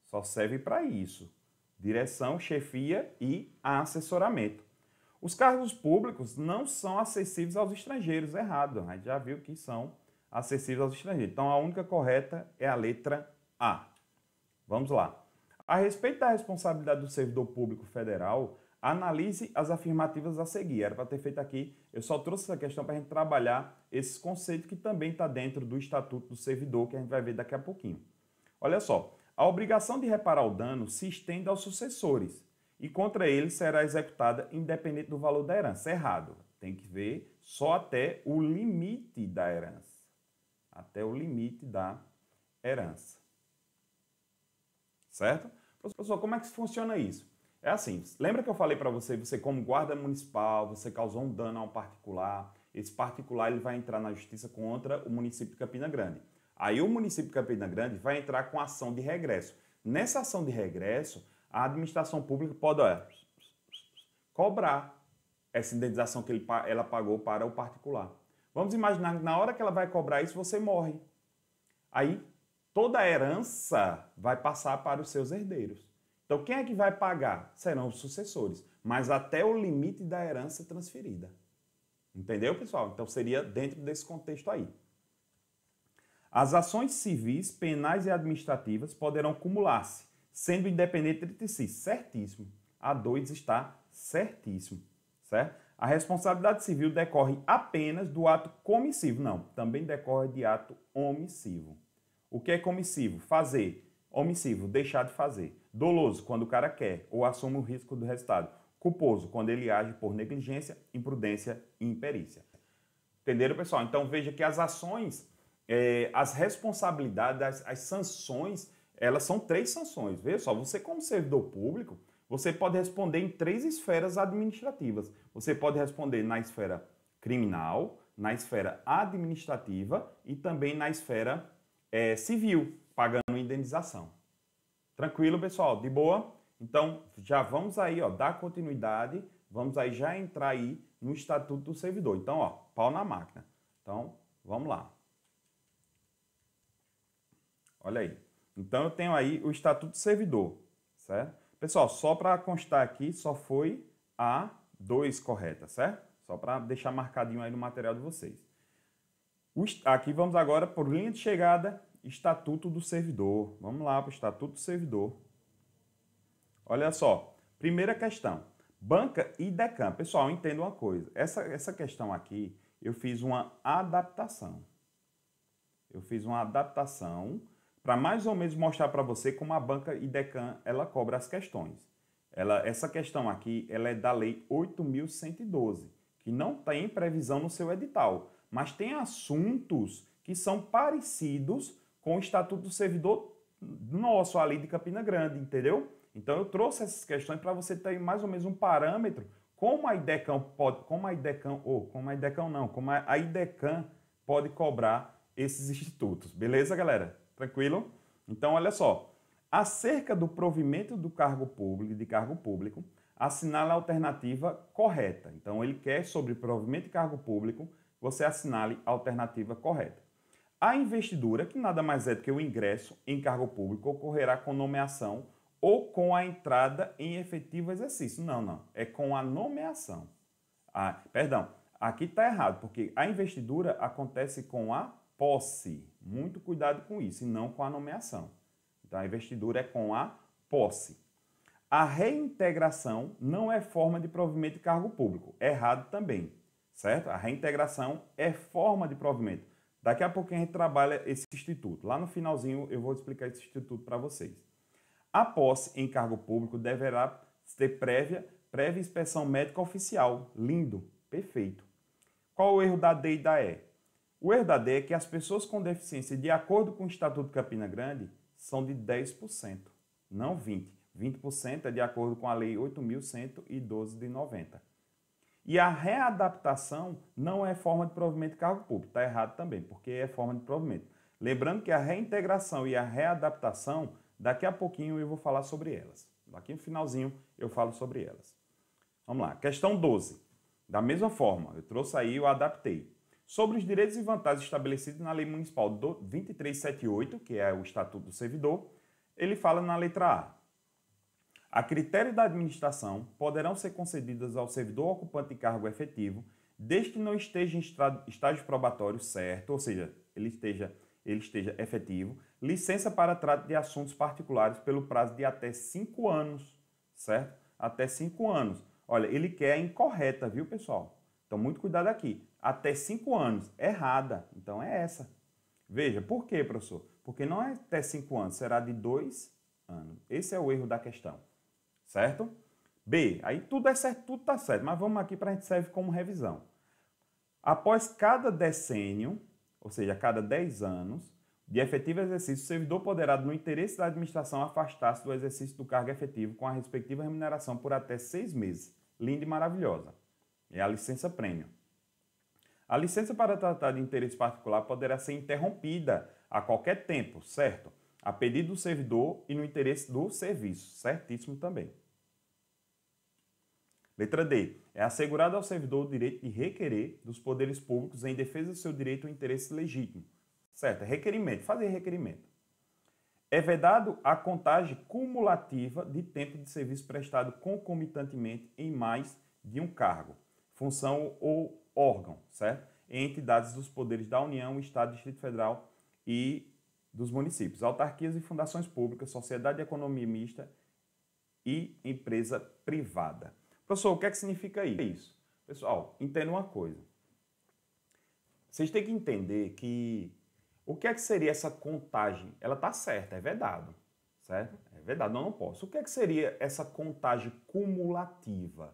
Só serve para isso: direção, chefia e assessoramento. Os cargos públicos não são acessíveis aos estrangeiros, errado. A gente já viu que são acessíveis aos estrangeiros. Então a única correta é a letra A. Vamos lá. A respeito da responsabilidade do servidor público federal, Analise as afirmativas a seguir. Era para ter feito aqui, eu só trouxe essa questão para a gente trabalhar esse conceito que também está dentro do Estatuto do Servidor, que a gente vai ver daqui a pouquinho. Olha só, a obrigação de reparar o dano se estende aos sucessores e contra eles será executada independente do valor da herança. Errado. Tem que ver só até o limite da herança. Até o limite da herança. Certo? Professor, como é que funciona isso? É assim, lembra que eu falei para você, você como guarda municipal, você causou um dano a um particular, esse particular ele vai entrar na justiça contra o município de Campina Grande. Aí o município de Campina Grande vai entrar com ação de regresso. Nessa ação de regresso, a administração pública pode olha, cobrar essa indenização que ele, ela pagou para o particular. Vamos imaginar que na hora que ela vai cobrar isso, você morre. Aí toda a herança vai passar para os seus herdeiros. Então, quem é que vai pagar? Serão os sucessores, mas até o limite da herança transferida. Entendeu, pessoal? Então, seria dentro desse contexto aí. As ações civis, penais e administrativas poderão acumular-se, sendo independente de si. Certíssimo. A 2 está certíssimo, certo? A responsabilidade civil decorre apenas do ato comissivo. Não, também decorre de ato omissivo. O que é comissivo? Fazer. Omissivo, deixar de fazer. Doloso, quando o cara quer ou assume o risco do resultado. Culposo, quando ele age por negligência, imprudência e imperícia. Entenderam, pessoal? Então veja que as ações, é, as responsabilidades, as, as sanções, elas são três sanções. Veja só, você como servidor público, você pode responder em três esferas administrativas. Você pode responder na esfera criminal, na esfera administrativa e também na esfera é, civil, pagando indenização. Tranquilo, pessoal? De boa? Então, já vamos aí, ó, dar continuidade, vamos aí já entrar aí no Estatuto do Servidor. Então, ó, pau na máquina. Então, vamos lá. Olha aí. Então, eu tenho aí o Estatuto do Servidor, certo? Pessoal, só para constar aqui, só foi a 2 correta, certo? Só para deixar marcadinho aí no material de vocês. Aqui vamos agora por linha de chegada Estatuto do Servidor. Vamos lá para o Estatuto do Servidor. Olha só, primeira questão. Banca e DECAM. Pessoal, entenda uma coisa. Essa, essa questão aqui, eu fiz uma adaptação. Eu fiz uma adaptação para mais ou menos mostrar para você como a banca e DECAM ela cobra as questões. Ela, essa questão aqui ela é da Lei 8.112, que não tem previsão no seu edital, mas tem assuntos que são parecidos com o Estatuto do Servidor nosso ali de Campina Grande, entendeu? Então eu trouxe essas questões para você ter mais ou menos um parâmetro como a IDECAM pode, como a IDECAM, ou como a IDECAM não, como a IDECAM pode cobrar esses institutos. Beleza, galera? Tranquilo? Então, olha só. Acerca do provimento do cargo público, de cargo público, assinale a alternativa correta. Então, ele quer sobre provimento de cargo público, você assinale a alternativa correta. A investidura, que nada mais é do que o ingresso em cargo público, ocorrerá com nomeação ou com a entrada em efetivo exercício. Não, não. É com a nomeação. Ah, perdão, aqui está errado, porque a investidura acontece com a posse. Muito cuidado com isso, e não com a nomeação. Então, a investidura é com a posse. A reintegração não é forma de provimento de cargo público. Errado também, certo? A reintegração é forma de provimento Daqui a pouco a gente trabalha esse instituto. Lá no finalzinho eu vou explicar esse instituto para vocês. A posse em cargo público deverá ter prévia, prévia inspeção médica oficial. Lindo, perfeito. Qual o erro da D e da E? O erro da D é que as pessoas com deficiência, de acordo com o Estatuto Campina Grande, são de 10%, não 20%. 20% é de acordo com a Lei 8.112 de 90. E a readaptação não é forma de provimento de cargo público, está errado também, porque é forma de provimento. Lembrando que a reintegração e a readaptação, daqui a pouquinho eu vou falar sobre elas. Daqui no finalzinho eu falo sobre elas. Vamos lá, questão 12. Da mesma forma, eu trouxe aí, eu adaptei. Sobre os direitos e vantagens estabelecidos na Lei Municipal 2378, que é o Estatuto do Servidor, ele fala na letra A. A critério da administração, poderão ser concedidas ao servidor ocupante de cargo efetivo, desde que não esteja em estágio probatório certo, ou seja, ele esteja, ele esteja efetivo, licença para trato de assuntos particulares pelo prazo de até cinco anos, certo? Até cinco anos. Olha, ele quer a incorreta, viu, pessoal? Então, muito cuidado aqui. Até cinco anos, errada. Então, é essa. Veja, por quê, professor? Porque não é até cinco anos, será de dois anos. Esse é o erro da questão certo? B, aí tudo é certo, tudo está certo, mas vamos aqui para a gente serve como revisão. Após cada decênio, ou seja, a cada 10 anos, de efetivo exercício, o servidor poderá, no interesse da administração, afastar-se do exercício do cargo efetivo com a respectiva remuneração por até seis meses. Linda e maravilhosa. É a licença prêmio. A licença para tratar de interesse particular poderá ser interrompida a qualquer tempo, certo? A pedido do servidor e no interesse do serviço, certíssimo também. Letra D. É assegurado ao servidor o direito de requerer dos poderes públicos em defesa do seu direito ou interesse legítimo. Certo, é requerimento, fazer requerimento. É vedado a contagem cumulativa de tempo de serviço prestado concomitantemente em mais de um cargo, função ou órgão, certo? Em entidades dos poderes da União, Estado, Distrito Federal e dos municípios, autarquias e fundações públicas, sociedade de economia mista e empresa privada. Professor, o que é que significa isso? Pessoal, entenda uma coisa. Vocês têm que entender que o que é que seria essa contagem? Ela está certa, é vedado, certo? É vedado, não, não posso. O que é que seria essa contagem cumulativa?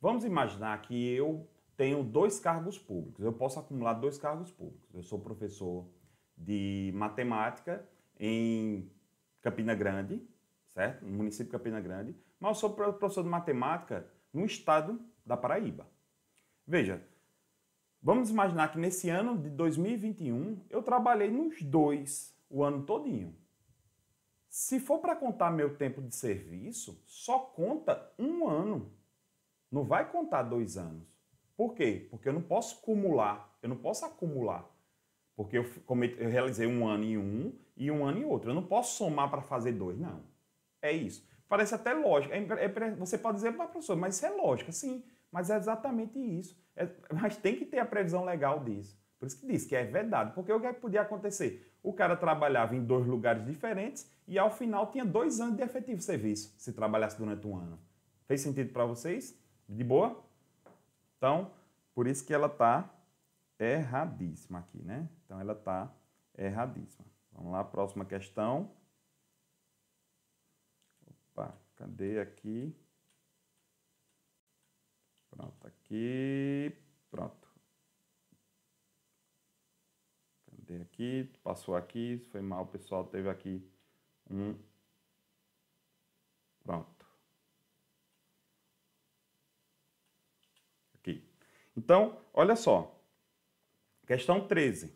Vamos imaginar que eu tenho dois cargos públicos, eu posso acumular dois cargos públicos. Eu sou professor de matemática em Campina Grande, certo? No município de Campina Grande mas eu sou professor de matemática no estado da Paraíba. Veja, vamos imaginar que nesse ano de 2021 eu trabalhei nos dois o ano todinho. Se for para contar meu tempo de serviço, só conta um ano. Não vai contar dois anos. Por quê? Porque eu não posso acumular. Eu não posso acumular. Porque eu, eu realizei um ano em um e um ano em outro. Eu não posso somar para fazer dois, não. É isso. Parece até lógico. É, é, você pode dizer, mas professor, mas isso é lógica. Sim, mas é exatamente isso. É, mas tem que ter a previsão legal disso. Por isso que diz que é verdade. Porque o é que podia acontecer? O cara trabalhava em dois lugares diferentes e ao final tinha dois anos de efetivo serviço, se trabalhasse durante um ano. Fez sentido para vocês? De boa? Então, por isso que ela está erradíssima aqui, né? Então, ela está erradíssima. Vamos lá, próxima questão. Cadê aqui? Pronto, aqui. Pronto. Cadê aqui? Passou aqui. Foi mal, pessoal. Teve aqui um. Pronto. Aqui. Então, olha só. Questão 13.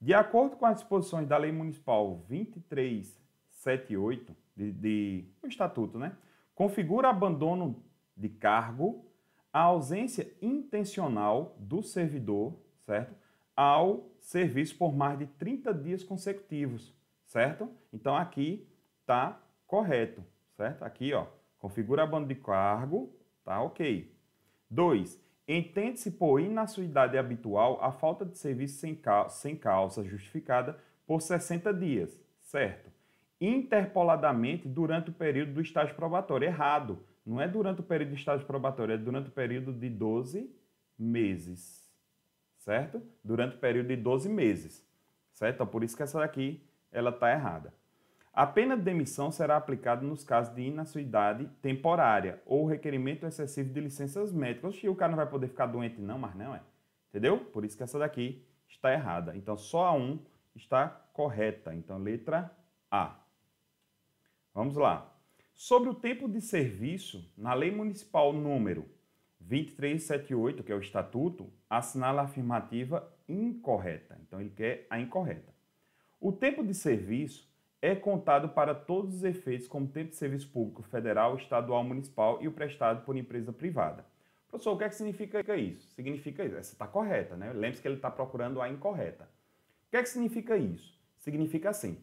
De acordo com as disposições da Lei Municipal 2378, de, de estatuto, né? Configura abandono de cargo a ausência intencional do servidor, certo? Ao serviço por mais de 30 dias consecutivos, certo? Então aqui tá correto, certo? Aqui, ó, configura abandono de cargo, tá OK. 2. Entende-se por inacuidade habitual a falta de serviço sem, sem causa justificada por 60 dias, certo? interpoladamente durante o período do estágio probatório. Errado. Não é durante o período do estágio probatório, é durante o período de 12 meses. Certo? Durante o período de 12 meses. Certo? Então, por isso que essa daqui ela está errada. A pena de demissão será aplicada nos casos de inacuidade temporária ou requerimento excessivo de licenças médicas. Oxi, o cara não vai poder ficar doente não, mas não é. Entendeu? Por isso que essa daqui está errada. Então, só a 1 um está correta. Então, letra A. Vamos lá. Sobre o tempo de serviço, na Lei Municipal número 2378, que é o estatuto, assinala a afirmativa incorreta. Então ele quer a incorreta. O tempo de serviço é contado para todos os efeitos como tempo de serviço público federal, estadual, municipal e o prestado por empresa privada. Professor, o que, é que significa isso? Significa isso. Essa está correta, né? Lembre-se que ele está procurando a incorreta. O que, é que significa isso? Significa assim: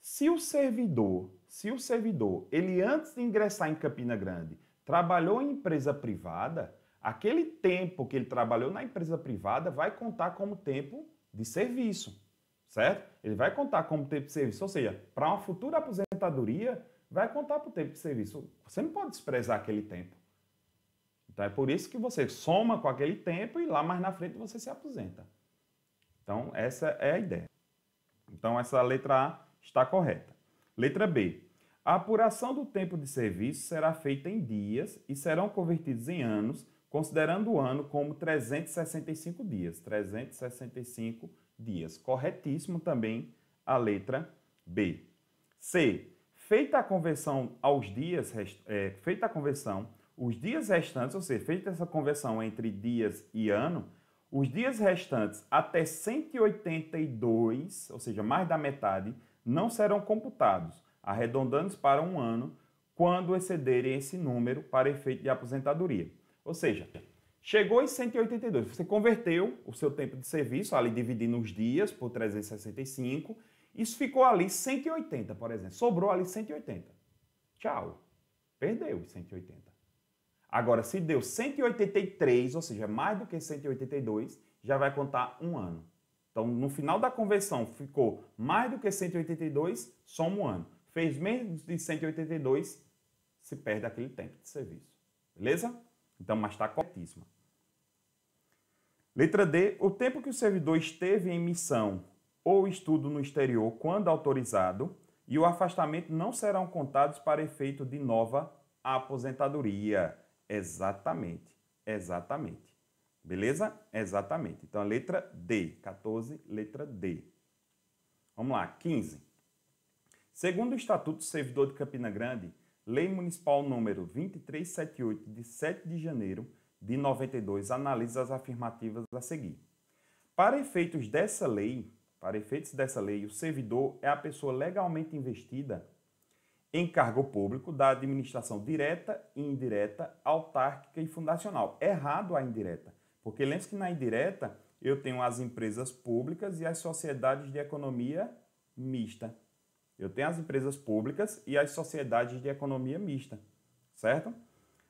se o servidor se o servidor, ele antes de ingressar em Campina Grande, trabalhou em empresa privada, aquele tempo que ele trabalhou na empresa privada vai contar como tempo de serviço, certo? Ele vai contar como tempo de serviço, ou seja, para uma futura aposentadoria, vai contar para o tempo de serviço. Você não pode desprezar aquele tempo. Então é por isso que você soma com aquele tempo e lá mais na frente você se aposenta. Então essa é a ideia. Então essa letra A está correta. Letra B. A apuração do tempo de serviço será feita em dias e serão convertidos em anos, considerando o ano como 365 dias. 365 dias. Corretíssimo também a letra B. C. Feita a conversão aos dias, é, feita a conversão, os dias restantes, ou seja, feita essa conversão entre dias e ano, os dias restantes até 182, ou seja, mais da metade, não serão computados, arredondando para um ano, quando excederem esse número para efeito de aposentadoria. Ou seja, chegou em 182, você converteu o seu tempo de serviço, ali dividindo os dias por 365, isso ficou ali 180, por exemplo, sobrou ali 180. Tchau, perdeu os 180. Agora, se deu 183, ou seja, mais do que 182, já vai contar um ano. Então, no final da conversão, ficou mais do que 182, soma um ano. Fez menos de 182, se perde aquele tempo de serviço. Beleza? Então, mas está corretíssima. Letra D. O tempo que o servidor esteve em missão ou estudo no exterior quando autorizado e o afastamento não serão contados para efeito de nova aposentadoria. Exatamente. Exatamente. Beleza? Exatamente. Então, a letra D. 14, letra D. Vamos lá, 15. Segundo o Estatuto do Servidor de Campina Grande, Lei Municipal número 2378, de 7 de janeiro de 92, analisa as afirmativas a seguir. Para efeitos dessa lei, para efeitos dessa lei, o servidor é a pessoa legalmente investida em cargo público da administração direta, e indireta, autárquica e fundacional. Errado a indireta porque lembre-se que na indireta eu tenho as empresas públicas e as sociedades de economia mista. Eu tenho as empresas públicas e as sociedades de economia mista, certo?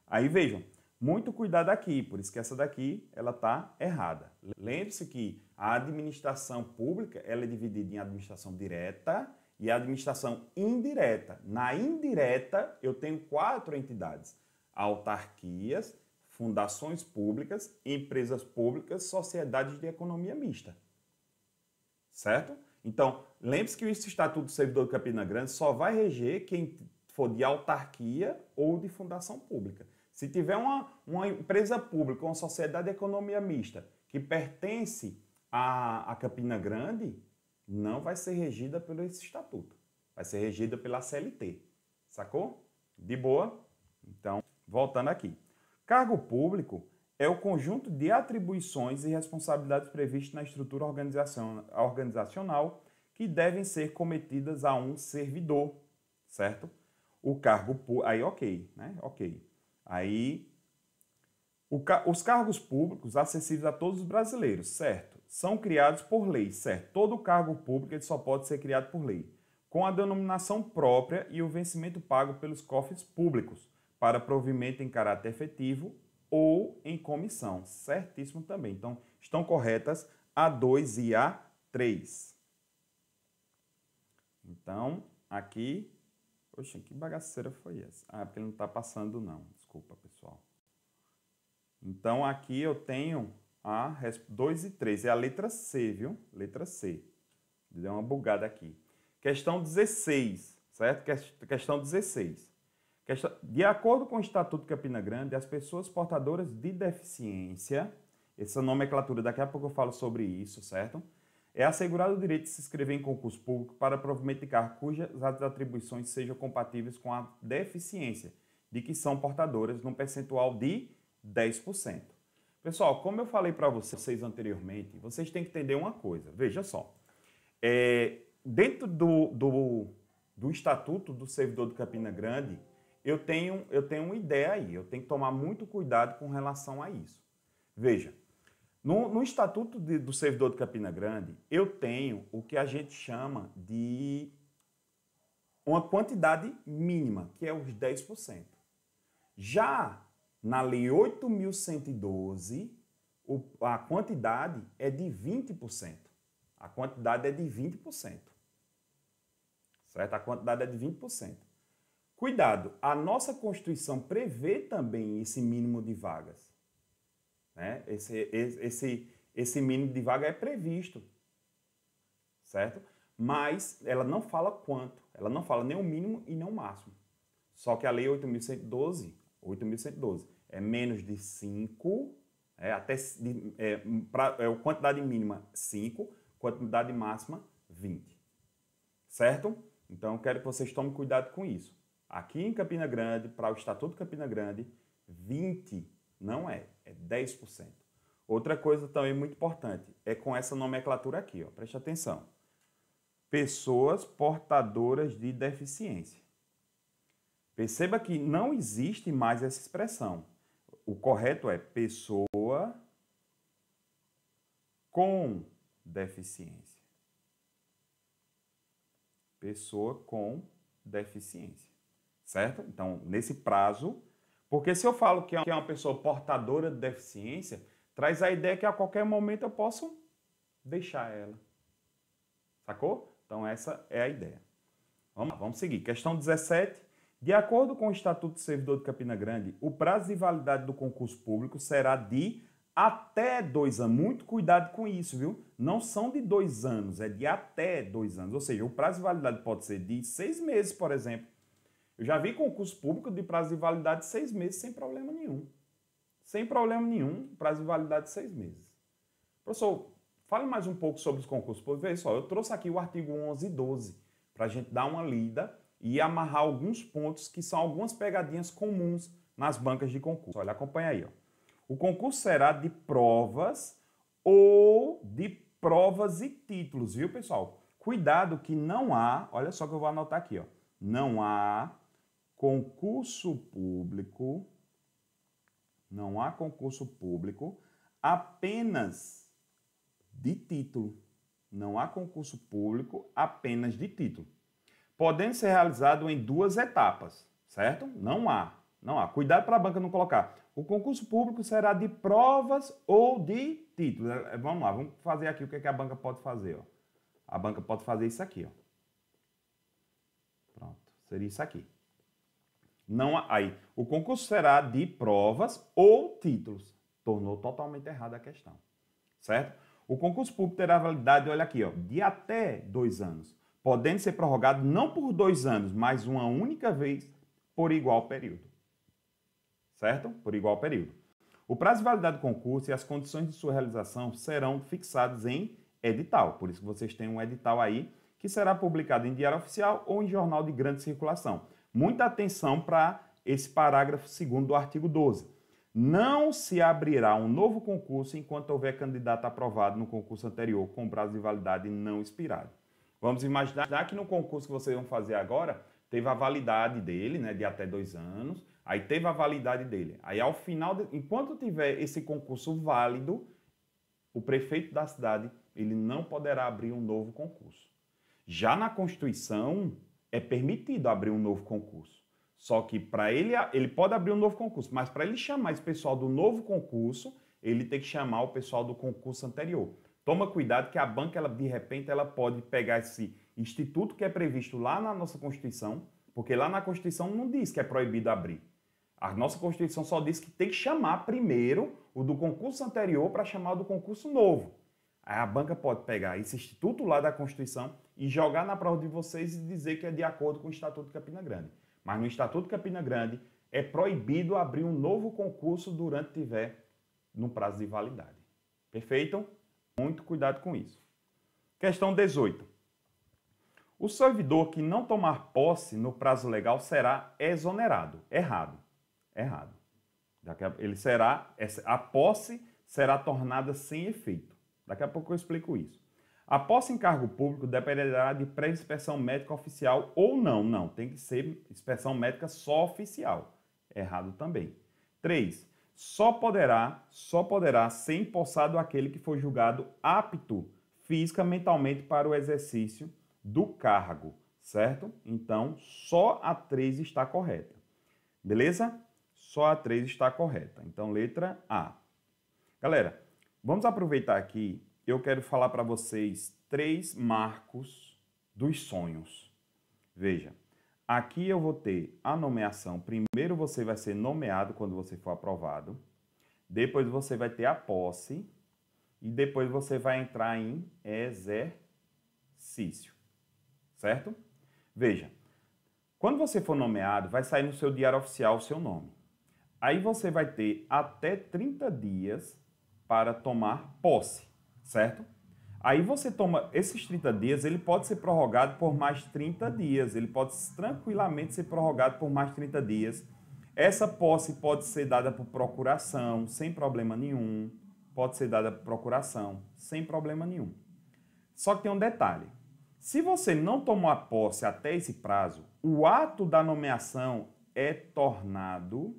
Aí vejam, muito cuidado aqui, por isso que essa daqui ela tá errada. Lembre-se que a administração pública ela é dividida em administração direta e administração indireta. Na indireta eu tenho quatro entidades: autarquias, fundações públicas, empresas públicas, sociedades de economia mista. Certo? Então, lembre-se que o Estatuto do Servidor de Campina Grande só vai reger quem for de autarquia ou de fundação pública. Se tiver uma, uma empresa pública ou uma sociedade de economia mista que pertence a, a Campina Grande, não vai ser regida pelo esse estatuto. Vai ser regida pela CLT. Sacou? De boa? Então, voltando aqui. Cargo público é o conjunto de atribuições e responsabilidades previstas na estrutura organizacional que devem ser cometidas a um servidor, certo? O cargo Aí, ok, né? Ok. Aí. Ca... os cargos públicos acessíveis a todos os brasileiros, certo? São criados por lei, certo? Todo cargo público ele só pode ser criado por lei, com a denominação própria e o vencimento pago pelos cofres públicos para provimento em caráter efetivo ou em comissão. Certíssimo também. Então, estão corretas A2 e A3. Então, aqui. Poxa, que bagaceira foi essa? Ah, é porque ele não está passando, não. Desculpa, pessoal. Então, aqui eu tenho a 2 e 3. É a letra C, viu? Letra C. Deu uma bugada aqui. Questão 16, certo? Questão 16. De acordo com o Estatuto Campina Grande, as pessoas portadoras de deficiência, essa nomenclatura, daqui a pouco eu falo sobre isso, certo? É assegurado o direito de se inscrever em concurso público para provimento de cargo cujas atribuições sejam compatíveis com a deficiência de que são portadoras num percentual de 10%. Pessoal, como eu falei para vocês anteriormente, vocês têm que entender uma coisa. Veja só. É, dentro do, do, do Estatuto do Servidor de Campina Grande, eu tenho, eu tenho uma ideia aí, eu tenho que tomar muito cuidado com relação a isso. Veja, no, no Estatuto de, do Servidor de Campina Grande, eu tenho o que a gente chama de uma quantidade mínima, que é os 10%. Já na Lei 8.112, o, a quantidade é de 20%. A quantidade é de 20%. Certo? A quantidade é de 20%. Cuidado, a nossa Constituição prevê também esse mínimo de vagas. Né? Esse, esse, esse mínimo de vaga é previsto, certo? Mas ela não fala quanto, ela não fala nem o mínimo e nem o máximo. Só que a Lei 8.112, é menos de 5, é, até, é, pra, é, quantidade mínima 5, quantidade máxima 20, certo? Então eu quero que vocês tomem cuidado com isso. Aqui em Campina Grande, para o Estatuto Campina Grande, 20% não é, é 10%. Outra coisa também muito importante é com essa nomenclatura aqui, ó, preste atenção. Pessoas portadoras de deficiência. Perceba que não existe mais essa expressão. O correto é pessoa com deficiência. Pessoa com deficiência certo? Então, nesse prazo, porque se eu falo é que é uma pessoa portadora de deficiência, traz a ideia que a qualquer momento eu posso deixar ela. Sacou? Então, essa é a ideia. Vamos, lá, vamos seguir. Questão 17. De acordo com o Estatuto do Servidor de Campina Grande, o prazo de validade do concurso público será de até dois anos. Muito cuidado com isso, viu? Não são de dois anos, é de até dois anos. Ou seja, o prazo de validade pode ser de seis meses, por exemplo. Eu já vi concurso público de prazo de validade de seis meses sem problema nenhum. Sem problema nenhum, prazo de validade de seis meses. Professor, fale mais um pouco sobre os concursos públicos. Veja só, eu trouxe aqui o artigo 11 e 12 para a gente dar uma lida e amarrar alguns pontos que são algumas pegadinhas comuns nas bancas de concurso. Olha, acompanha aí. Ó. O concurso será de provas ou de provas e títulos, viu, pessoal? Cuidado que não há, olha só que eu vou anotar aqui, ó. Não há concurso público, não há concurso público apenas de título. Não há concurso público apenas de título. Podendo ser realizado em duas etapas, certo? Não há. Não há. Cuidado para a banca não colocar. O concurso público será de provas ou de títulos. É, é, vamos lá, vamos fazer aqui o que, é que a banca pode fazer. Ó. A banca pode fazer isso aqui. Ó. Pronto, seria isso aqui. Não aí. O concurso será de provas ou títulos. Tornou totalmente errada a questão. Certo? O concurso público terá validade, olha aqui, ó, de até dois anos, podendo ser prorrogado não por dois anos, mas uma única vez por igual período. Certo? Por igual período. O prazo de validade do concurso e as condições de sua realização serão fixados em edital. Por isso que vocês têm um edital aí que será publicado em diário oficial ou em jornal de grande circulação muita atenção para esse parágrafo segundo do artigo 12. Não se abrirá um novo concurso enquanto houver candidato aprovado no concurso anterior com prazo de validade não expirado. Vamos imaginar que no concurso que vocês vão fazer agora, teve a validade dele, né, de até dois anos, aí teve a validade dele. Aí, ao final, de... enquanto tiver esse concurso válido, o prefeito da cidade ele não poderá abrir um novo concurso. Já na Constituição, é permitido abrir um novo concurso. Só que para ele, ele pode abrir um novo concurso, mas para ele chamar esse pessoal do novo concurso, ele tem que chamar o pessoal do concurso anterior. Toma cuidado que a banca, ela, de repente, ela pode pegar esse instituto que é previsto lá na nossa Constituição, porque lá na Constituição não diz que é proibido abrir. A nossa Constituição só diz que tem que chamar primeiro o do concurso anterior para chamar o do concurso novo. Aí a banca pode pegar esse instituto lá da Constituição e jogar na prova de vocês e dizer que é de acordo com o Estatuto de Capina Grande. Mas no Estatuto de Capina Grande é proibido abrir um novo concurso durante tiver no prazo de validade. Perfeito? Muito cuidado com isso. Questão 18. O servidor que não tomar posse no prazo legal será exonerado. Errado. Errado. Ele será a posse será tornada sem efeito. Daqui a pouco eu explico isso. A posse em cargo público dependerá de pré-inspeção médica oficial ou não. Não, tem que ser inspeção médica só oficial. Errado também. 3. Só poderá, só poderá ser empossado aquele que for julgado apto física mentalmente para o exercício do cargo, certo? Então, só a 3 está correta. Beleza? Só a 3 está correta. Então, letra A. Galera, vamos aproveitar aqui eu quero falar para vocês três marcos dos sonhos. Veja, aqui eu vou ter a nomeação. Primeiro você vai ser nomeado quando você for aprovado. Depois você vai ter a posse. E depois você vai entrar em exercício. Certo? Veja, quando você for nomeado, vai sair no seu diário oficial o seu nome. Aí você vai ter até 30 dias para tomar posse certo? Aí você toma esses 30 dias, ele pode ser prorrogado por mais 30 dias, ele pode tranquilamente ser prorrogado por mais 30 dias. Essa posse pode ser dada por procuração, sem problema nenhum. Pode ser dada por procuração, sem problema nenhum. Só que tem um detalhe. Se você não tomou a posse até esse prazo, o ato da nomeação é tornado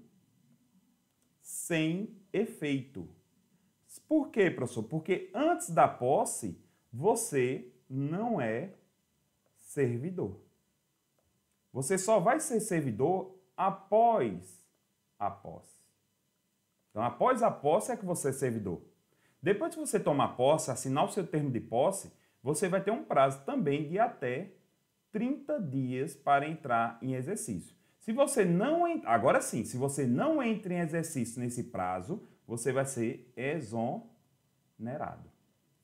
sem efeito. Por quê, professor? Porque antes da posse, você não é servidor. Você só vai ser servidor após a posse. Então, após a posse é que você é servidor. Depois que você tomar posse, assinar o seu termo de posse, você vai ter um prazo também de até 30 dias para entrar em exercício. Se você não agora sim, se você não entra em exercício nesse prazo, você vai ser exonerado.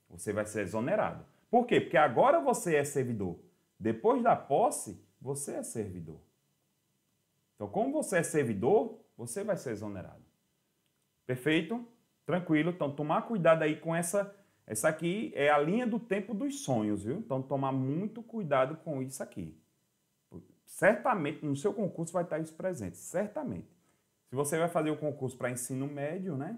Você vai ser exonerado. Por quê? Porque agora você é servidor. Depois da posse, você é servidor. Então, como você é servidor, você vai ser exonerado. Perfeito? Tranquilo. Então, tomar cuidado aí com essa. Essa aqui é a linha do tempo dos sonhos, viu? Então, tomar muito cuidado com isso aqui. Certamente, no seu concurso vai estar isso presente. Certamente. Se você vai fazer o concurso para ensino médio, né?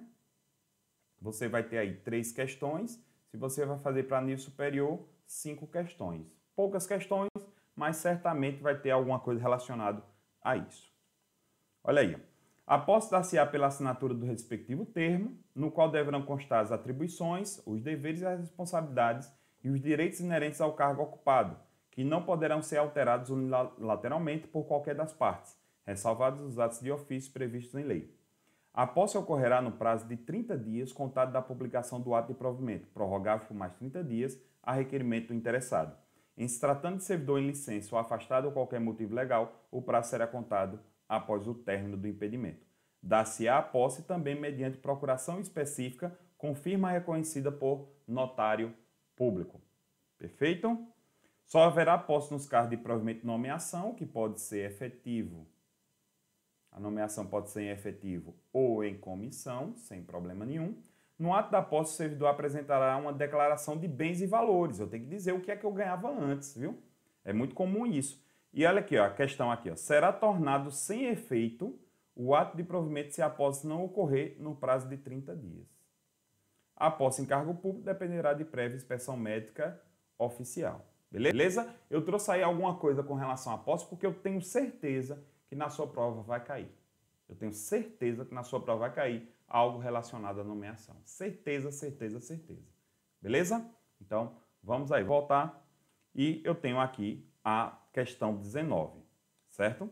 Você vai ter aí três questões. Se você vai fazer para nível superior, cinco questões. Poucas questões, mas certamente vai ter alguma coisa relacionada a isso. Olha aí. Após dar-se-á pela assinatura do respectivo termo, no qual deverão constar as atribuições, os deveres e as responsabilidades e os direitos inerentes ao cargo ocupado, que não poderão ser alterados unilateralmente por qualquer das partes, ressalvados é, os atos de ofício previstos em lei. A posse ocorrerá no prazo de 30 dias contado da publicação do ato de provimento, prorrogável por mais 30 dias, a requerimento do interessado. Em se tratando de servidor em licença ou afastado por qualquer motivo legal, o prazo será contado após o término do impedimento. Dar-se-á a posse também mediante procuração específica com firma reconhecida por notário público. Perfeito? Só haverá posse nos cargos de provimento de nomeação, que pode ser efetivo a nomeação pode ser em efetivo ou em comissão, sem problema nenhum. No ato da posse, o servidor apresentará uma declaração de bens e valores. Eu tenho que dizer o que é que eu ganhava antes, viu? É muito comum isso. E olha aqui, ó, a questão aqui, ó. Será tornado sem efeito o ato de provimento se a posse não ocorrer no prazo de 30 dias. A posse em cargo público dependerá de prévia inspeção médica oficial. Beleza? Eu trouxe aí alguma coisa com relação à posse porque eu tenho certeza que na sua prova vai cair. Eu tenho certeza que na sua prova vai cair algo relacionado à nomeação. Certeza, certeza, certeza. Beleza? Então, vamos aí voltar. E eu tenho aqui a questão 19, certo?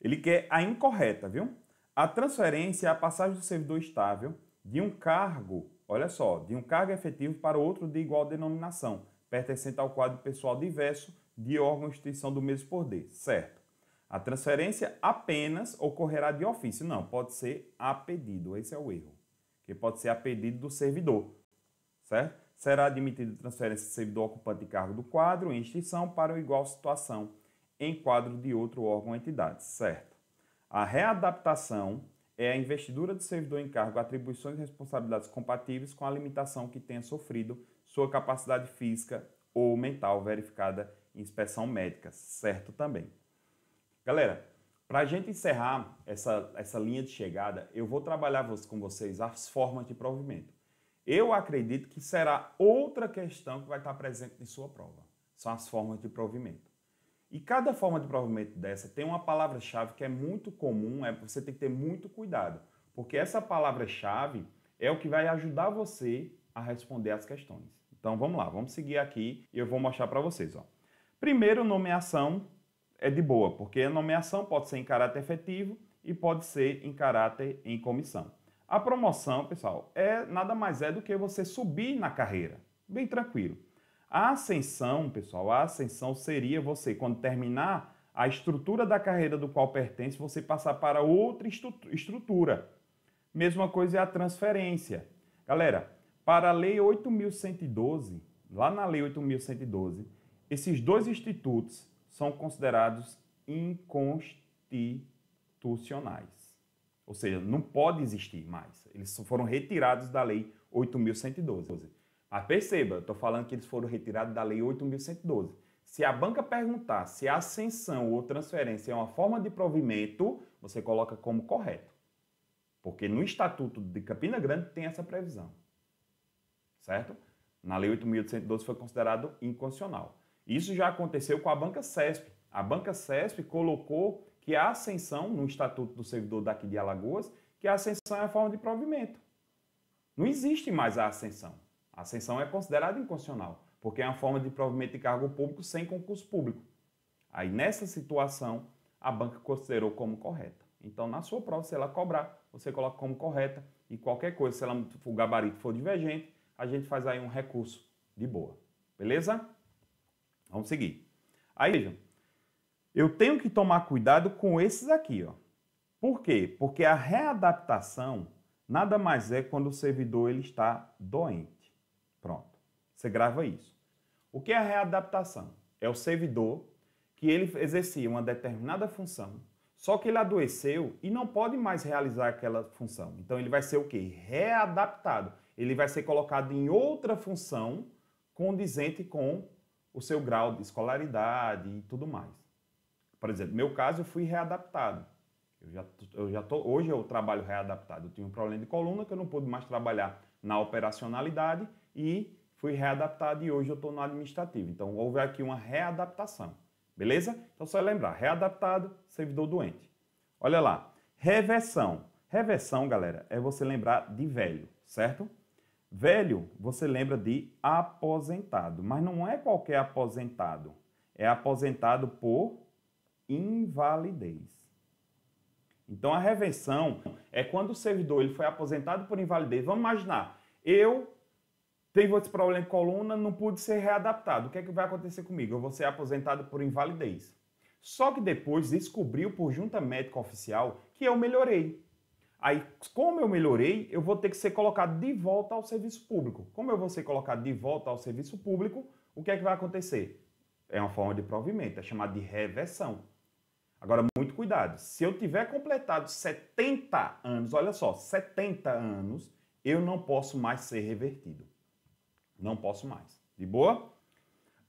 Ele quer a incorreta, viu? A transferência é a passagem do servidor estável de um cargo, olha só, de um cargo efetivo para outro de igual denominação, pertencente ao quadro pessoal diverso de órgão ou instituição do mesmo poder, certo? A transferência apenas ocorrerá de ofício. Não, pode ser a pedido. Esse é o erro. Que pode ser a pedido do servidor. Certo? Será admitida transferência de servidor ocupante de cargo do quadro em extinção para igual situação em quadro de outro órgão ou entidade. Certo? A readaptação é a investidura do servidor em cargo, atribuições e responsabilidades compatíveis com a limitação que tenha sofrido, sua capacidade física ou mental verificada em inspeção médica. Certo também. Galera, para a gente encerrar essa, essa linha de chegada, eu vou trabalhar com vocês as formas de provimento. Eu acredito que será outra questão que vai estar presente em sua prova. São as formas de provimento. E cada forma de provimento dessa tem uma palavra-chave que é muito comum, é você tem que ter muito cuidado, porque essa palavra-chave é o que vai ajudar você a responder as questões. Então vamos lá, vamos seguir aqui e eu vou mostrar para vocês. Ó. Primeiro, nomeação é de boa, porque a nomeação pode ser em caráter efetivo e pode ser em caráter em comissão. A promoção, pessoal, é nada mais é do que você subir na carreira, bem tranquilo. A ascensão, pessoal, a ascensão seria você, quando terminar a estrutura da carreira do qual pertence, você passar para outra estrutura. Mesma coisa é a transferência. Galera, para a Lei 8.112, lá na Lei 8.112, esses dois institutos, são considerados inconstitucionais. Ou seja, não pode existir mais. Eles foram retirados da Lei 8.112. Mas perceba, estou falando que eles foram retirados da Lei 8.112. Se a banca perguntar se a ascensão ou transferência é uma forma de provimento, você coloca como correto. Porque no Estatuto de Campina Grande tem essa previsão. Certo? Na Lei 8.112 foi considerado inconstitucional. Isso já aconteceu com a banca CESP. A banca CESP colocou que a ascensão, no Estatuto do Servidor daqui de Alagoas, que a ascensão é a forma de provimento. Não existe mais a ascensão. A ascensão é considerada inconstitucional, porque é uma forma de provimento de cargo público sem concurso público. Aí, nessa situação, a banca considerou como correta. Então, na sua prova, se ela cobrar, você coloca como correta e qualquer coisa, se ela, o gabarito for divergente, a gente faz aí um recurso de boa. Beleza? Vamos seguir. Aí, vejam, eu tenho que tomar cuidado com esses aqui, ó. Por quê? Porque a readaptação nada mais é quando o servidor ele está doente. Pronto. Você grava isso. O que é a readaptação? É o servidor que ele exercia uma determinada função, só que ele adoeceu e não pode mais realizar aquela função. Então ele vai ser o quê? Readaptado. Ele vai ser colocado em outra função condizente com o seu grau de escolaridade e tudo mais. Por exemplo, meu caso, eu fui readaptado. Eu já, eu já tô, hoje eu trabalho readaptado. Eu tinha um problema de coluna que eu não pude mais trabalhar na operacionalidade e fui readaptado e hoje eu estou no administrativo. Então, houve aqui uma readaptação. Beleza? Então, só lembrar, readaptado, servidor doente. Olha lá, reversão. Reversão, galera, é você lembrar de velho, certo? Velho, você lembra de aposentado, mas não é qualquer aposentado. É aposentado por invalidez. Então a revenção é quando o servidor ele foi aposentado por invalidez. Vamos imaginar, eu tenho esse problema de coluna, não pude ser readaptado. O que é que vai acontecer comigo? Eu vou ser aposentado por invalidez. Só que depois descobriu por junta médica oficial que eu melhorei. Aí, como eu melhorei, eu vou ter que ser colocado de volta ao serviço público. Como eu vou ser colocado de volta ao serviço público, o que é que vai acontecer? É uma forma de provimento, é chamada de reversão. Agora, muito cuidado. Se eu tiver completado 70 anos, olha só, 70 anos, eu não posso mais ser revertido. Não posso mais. De boa?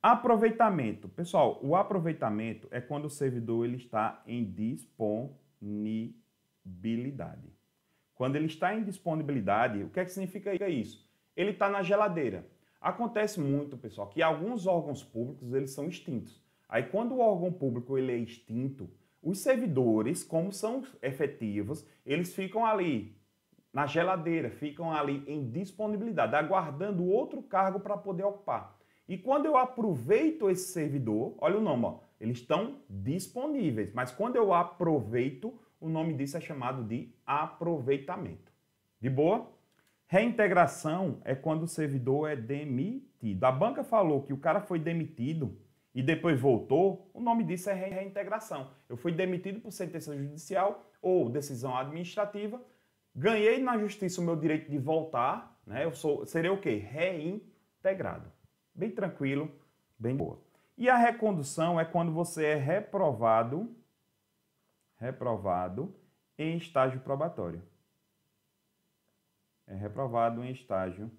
Aproveitamento. Pessoal, o aproveitamento é quando o servidor ele está em disponibilidade. Quando ele está em disponibilidade, o que, é que significa isso? Ele está na geladeira. Acontece muito, pessoal, que alguns órgãos públicos eles são extintos. Aí, quando o órgão público ele é extinto, os servidores, como são efetivos, eles ficam ali na geladeira, ficam ali em disponibilidade, aguardando outro cargo para poder ocupar. E quando eu aproveito esse servidor, olha o nome, ó, eles estão disponíveis, mas quando eu aproveito, o nome disso é chamado de aproveitamento. De boa? Reintegração é quando o servidor é demitido. A banca falou que o cara foi demitido e depois voltou, o nome disso é reintegração. Eu fui demitido por sentença judicial ou decisão administrativa, ganhei na justiça o meu direito de voltar, né? Eu sou, seria o quê? Reintegrado. Bem tranquilo, bem boa. E a recondução é quando você é reprovado reprovado em estágio probatório. É reprovado em estágio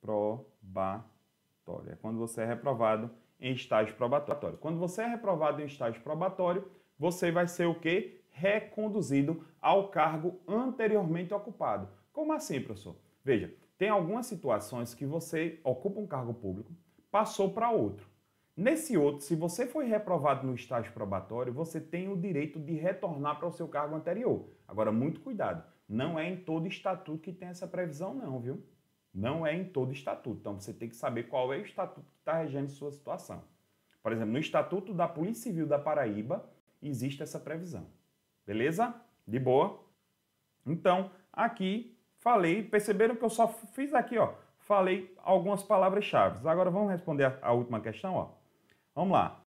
probatório. É quando você é reprovado em estágio probatório. Quando você é reprovado em estágio probatório, você vai ser o quê? Reconduzido ao cargo anteriormente ocupado. Como assim, professor? Veja, tem algumas situações que você ocupa um cargo público, passou para outro. Nesse outro, se você foi reprovado no estágio probatório, você tem o direito de retornar para o seu cargo anterior. Agora, muito cuidado, não é em todo estatuto que tem essa previsão, não, viu? Não é em todo estatuto. Então, você tem que saber qual é o estatuto que está regendo sua situação. Por exemplo, no Estatuto da Polícia Civil da Paraíba existe essa previsão. Beleza? De boa? Então, aqui falei, perceberam que eu só fiz aqui, ó, falei algumas palavras-chave. Agora vamos responder a, a última questão, ó. Vamos lá.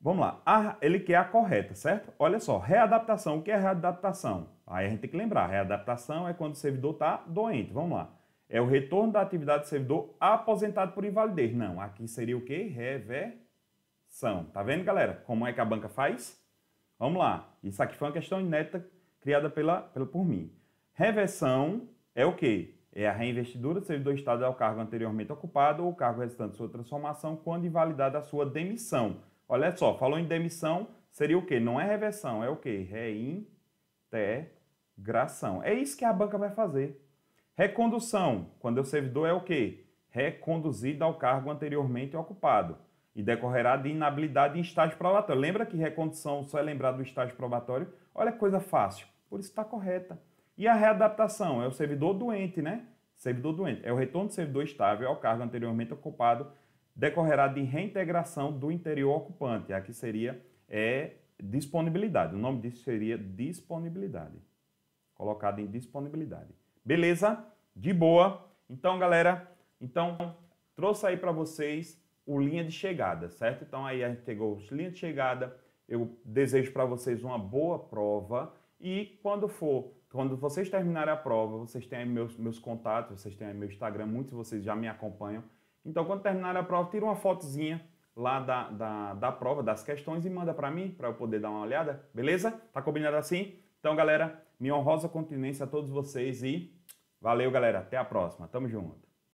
Vamos lá. A, ele quer a correta, certo? Olha só, readaptação. O que é readaptação? Aí a gente tem que lembrar. Readaptação é quando o servidor está doente. Vamos lá. É o retorno da atividade do servidor aposentado por invalidez. Não, aqui seria o quê? Reversão. Tá vendo, galera? Como é que a banca faz? Vamos lá. Isso aqui foi uma questão inédita criada pela, pela, por mim. Reversão é o quê? é a reinvestidura do servidor Estado ao cargo anteriormente ocupado ou o cargo restante de sua transformação quando invalidada a sua demissão. Olha só, falou em demissão, seria o quê? Não é reversão, é o quê? Reintegração. É isso que a banca vai fazer. Recondução, quando é o servidor é o quê? Reconduzido ao cargo anteriormente ocupado e decorrerá de inabilidade em estágio probatório. Lembra que recondução só é lembrado do estágio probatório? Olha que coisa fácil. Por isso está correta. E a readaptação é o servidor doente, né? Servidor doente. É o retorno do servidor estável ao cargo anteriormente ocupado, decorrerá de reintegração do interior ocupante. Aqui seria é, disponibilidade. O nome disso seria disponibilidade. Colocado em disponibilidade. Beleza? De boa. Então, galera, então trouxe aí para vocês o linha de chegada, certo? Então aí a gente pegou os linha de chegada. Eu desejo para vocês uma boa prova e quando for quando vocês terminarem a prova, vocês têm meus, meus contatos, vocês têm meu Instagram, muitos de vocês já me acompanham. Então, quando terminarem a prova, tira uma fotozinha lá da, da, da prova, das questões e manda para mim, para eu poder dar uma olhada, beleza? Tá combinado assim? Então, galera, minha honrosa continência a todos vocês e valeu, galera. Até a próxima. Tamo junto.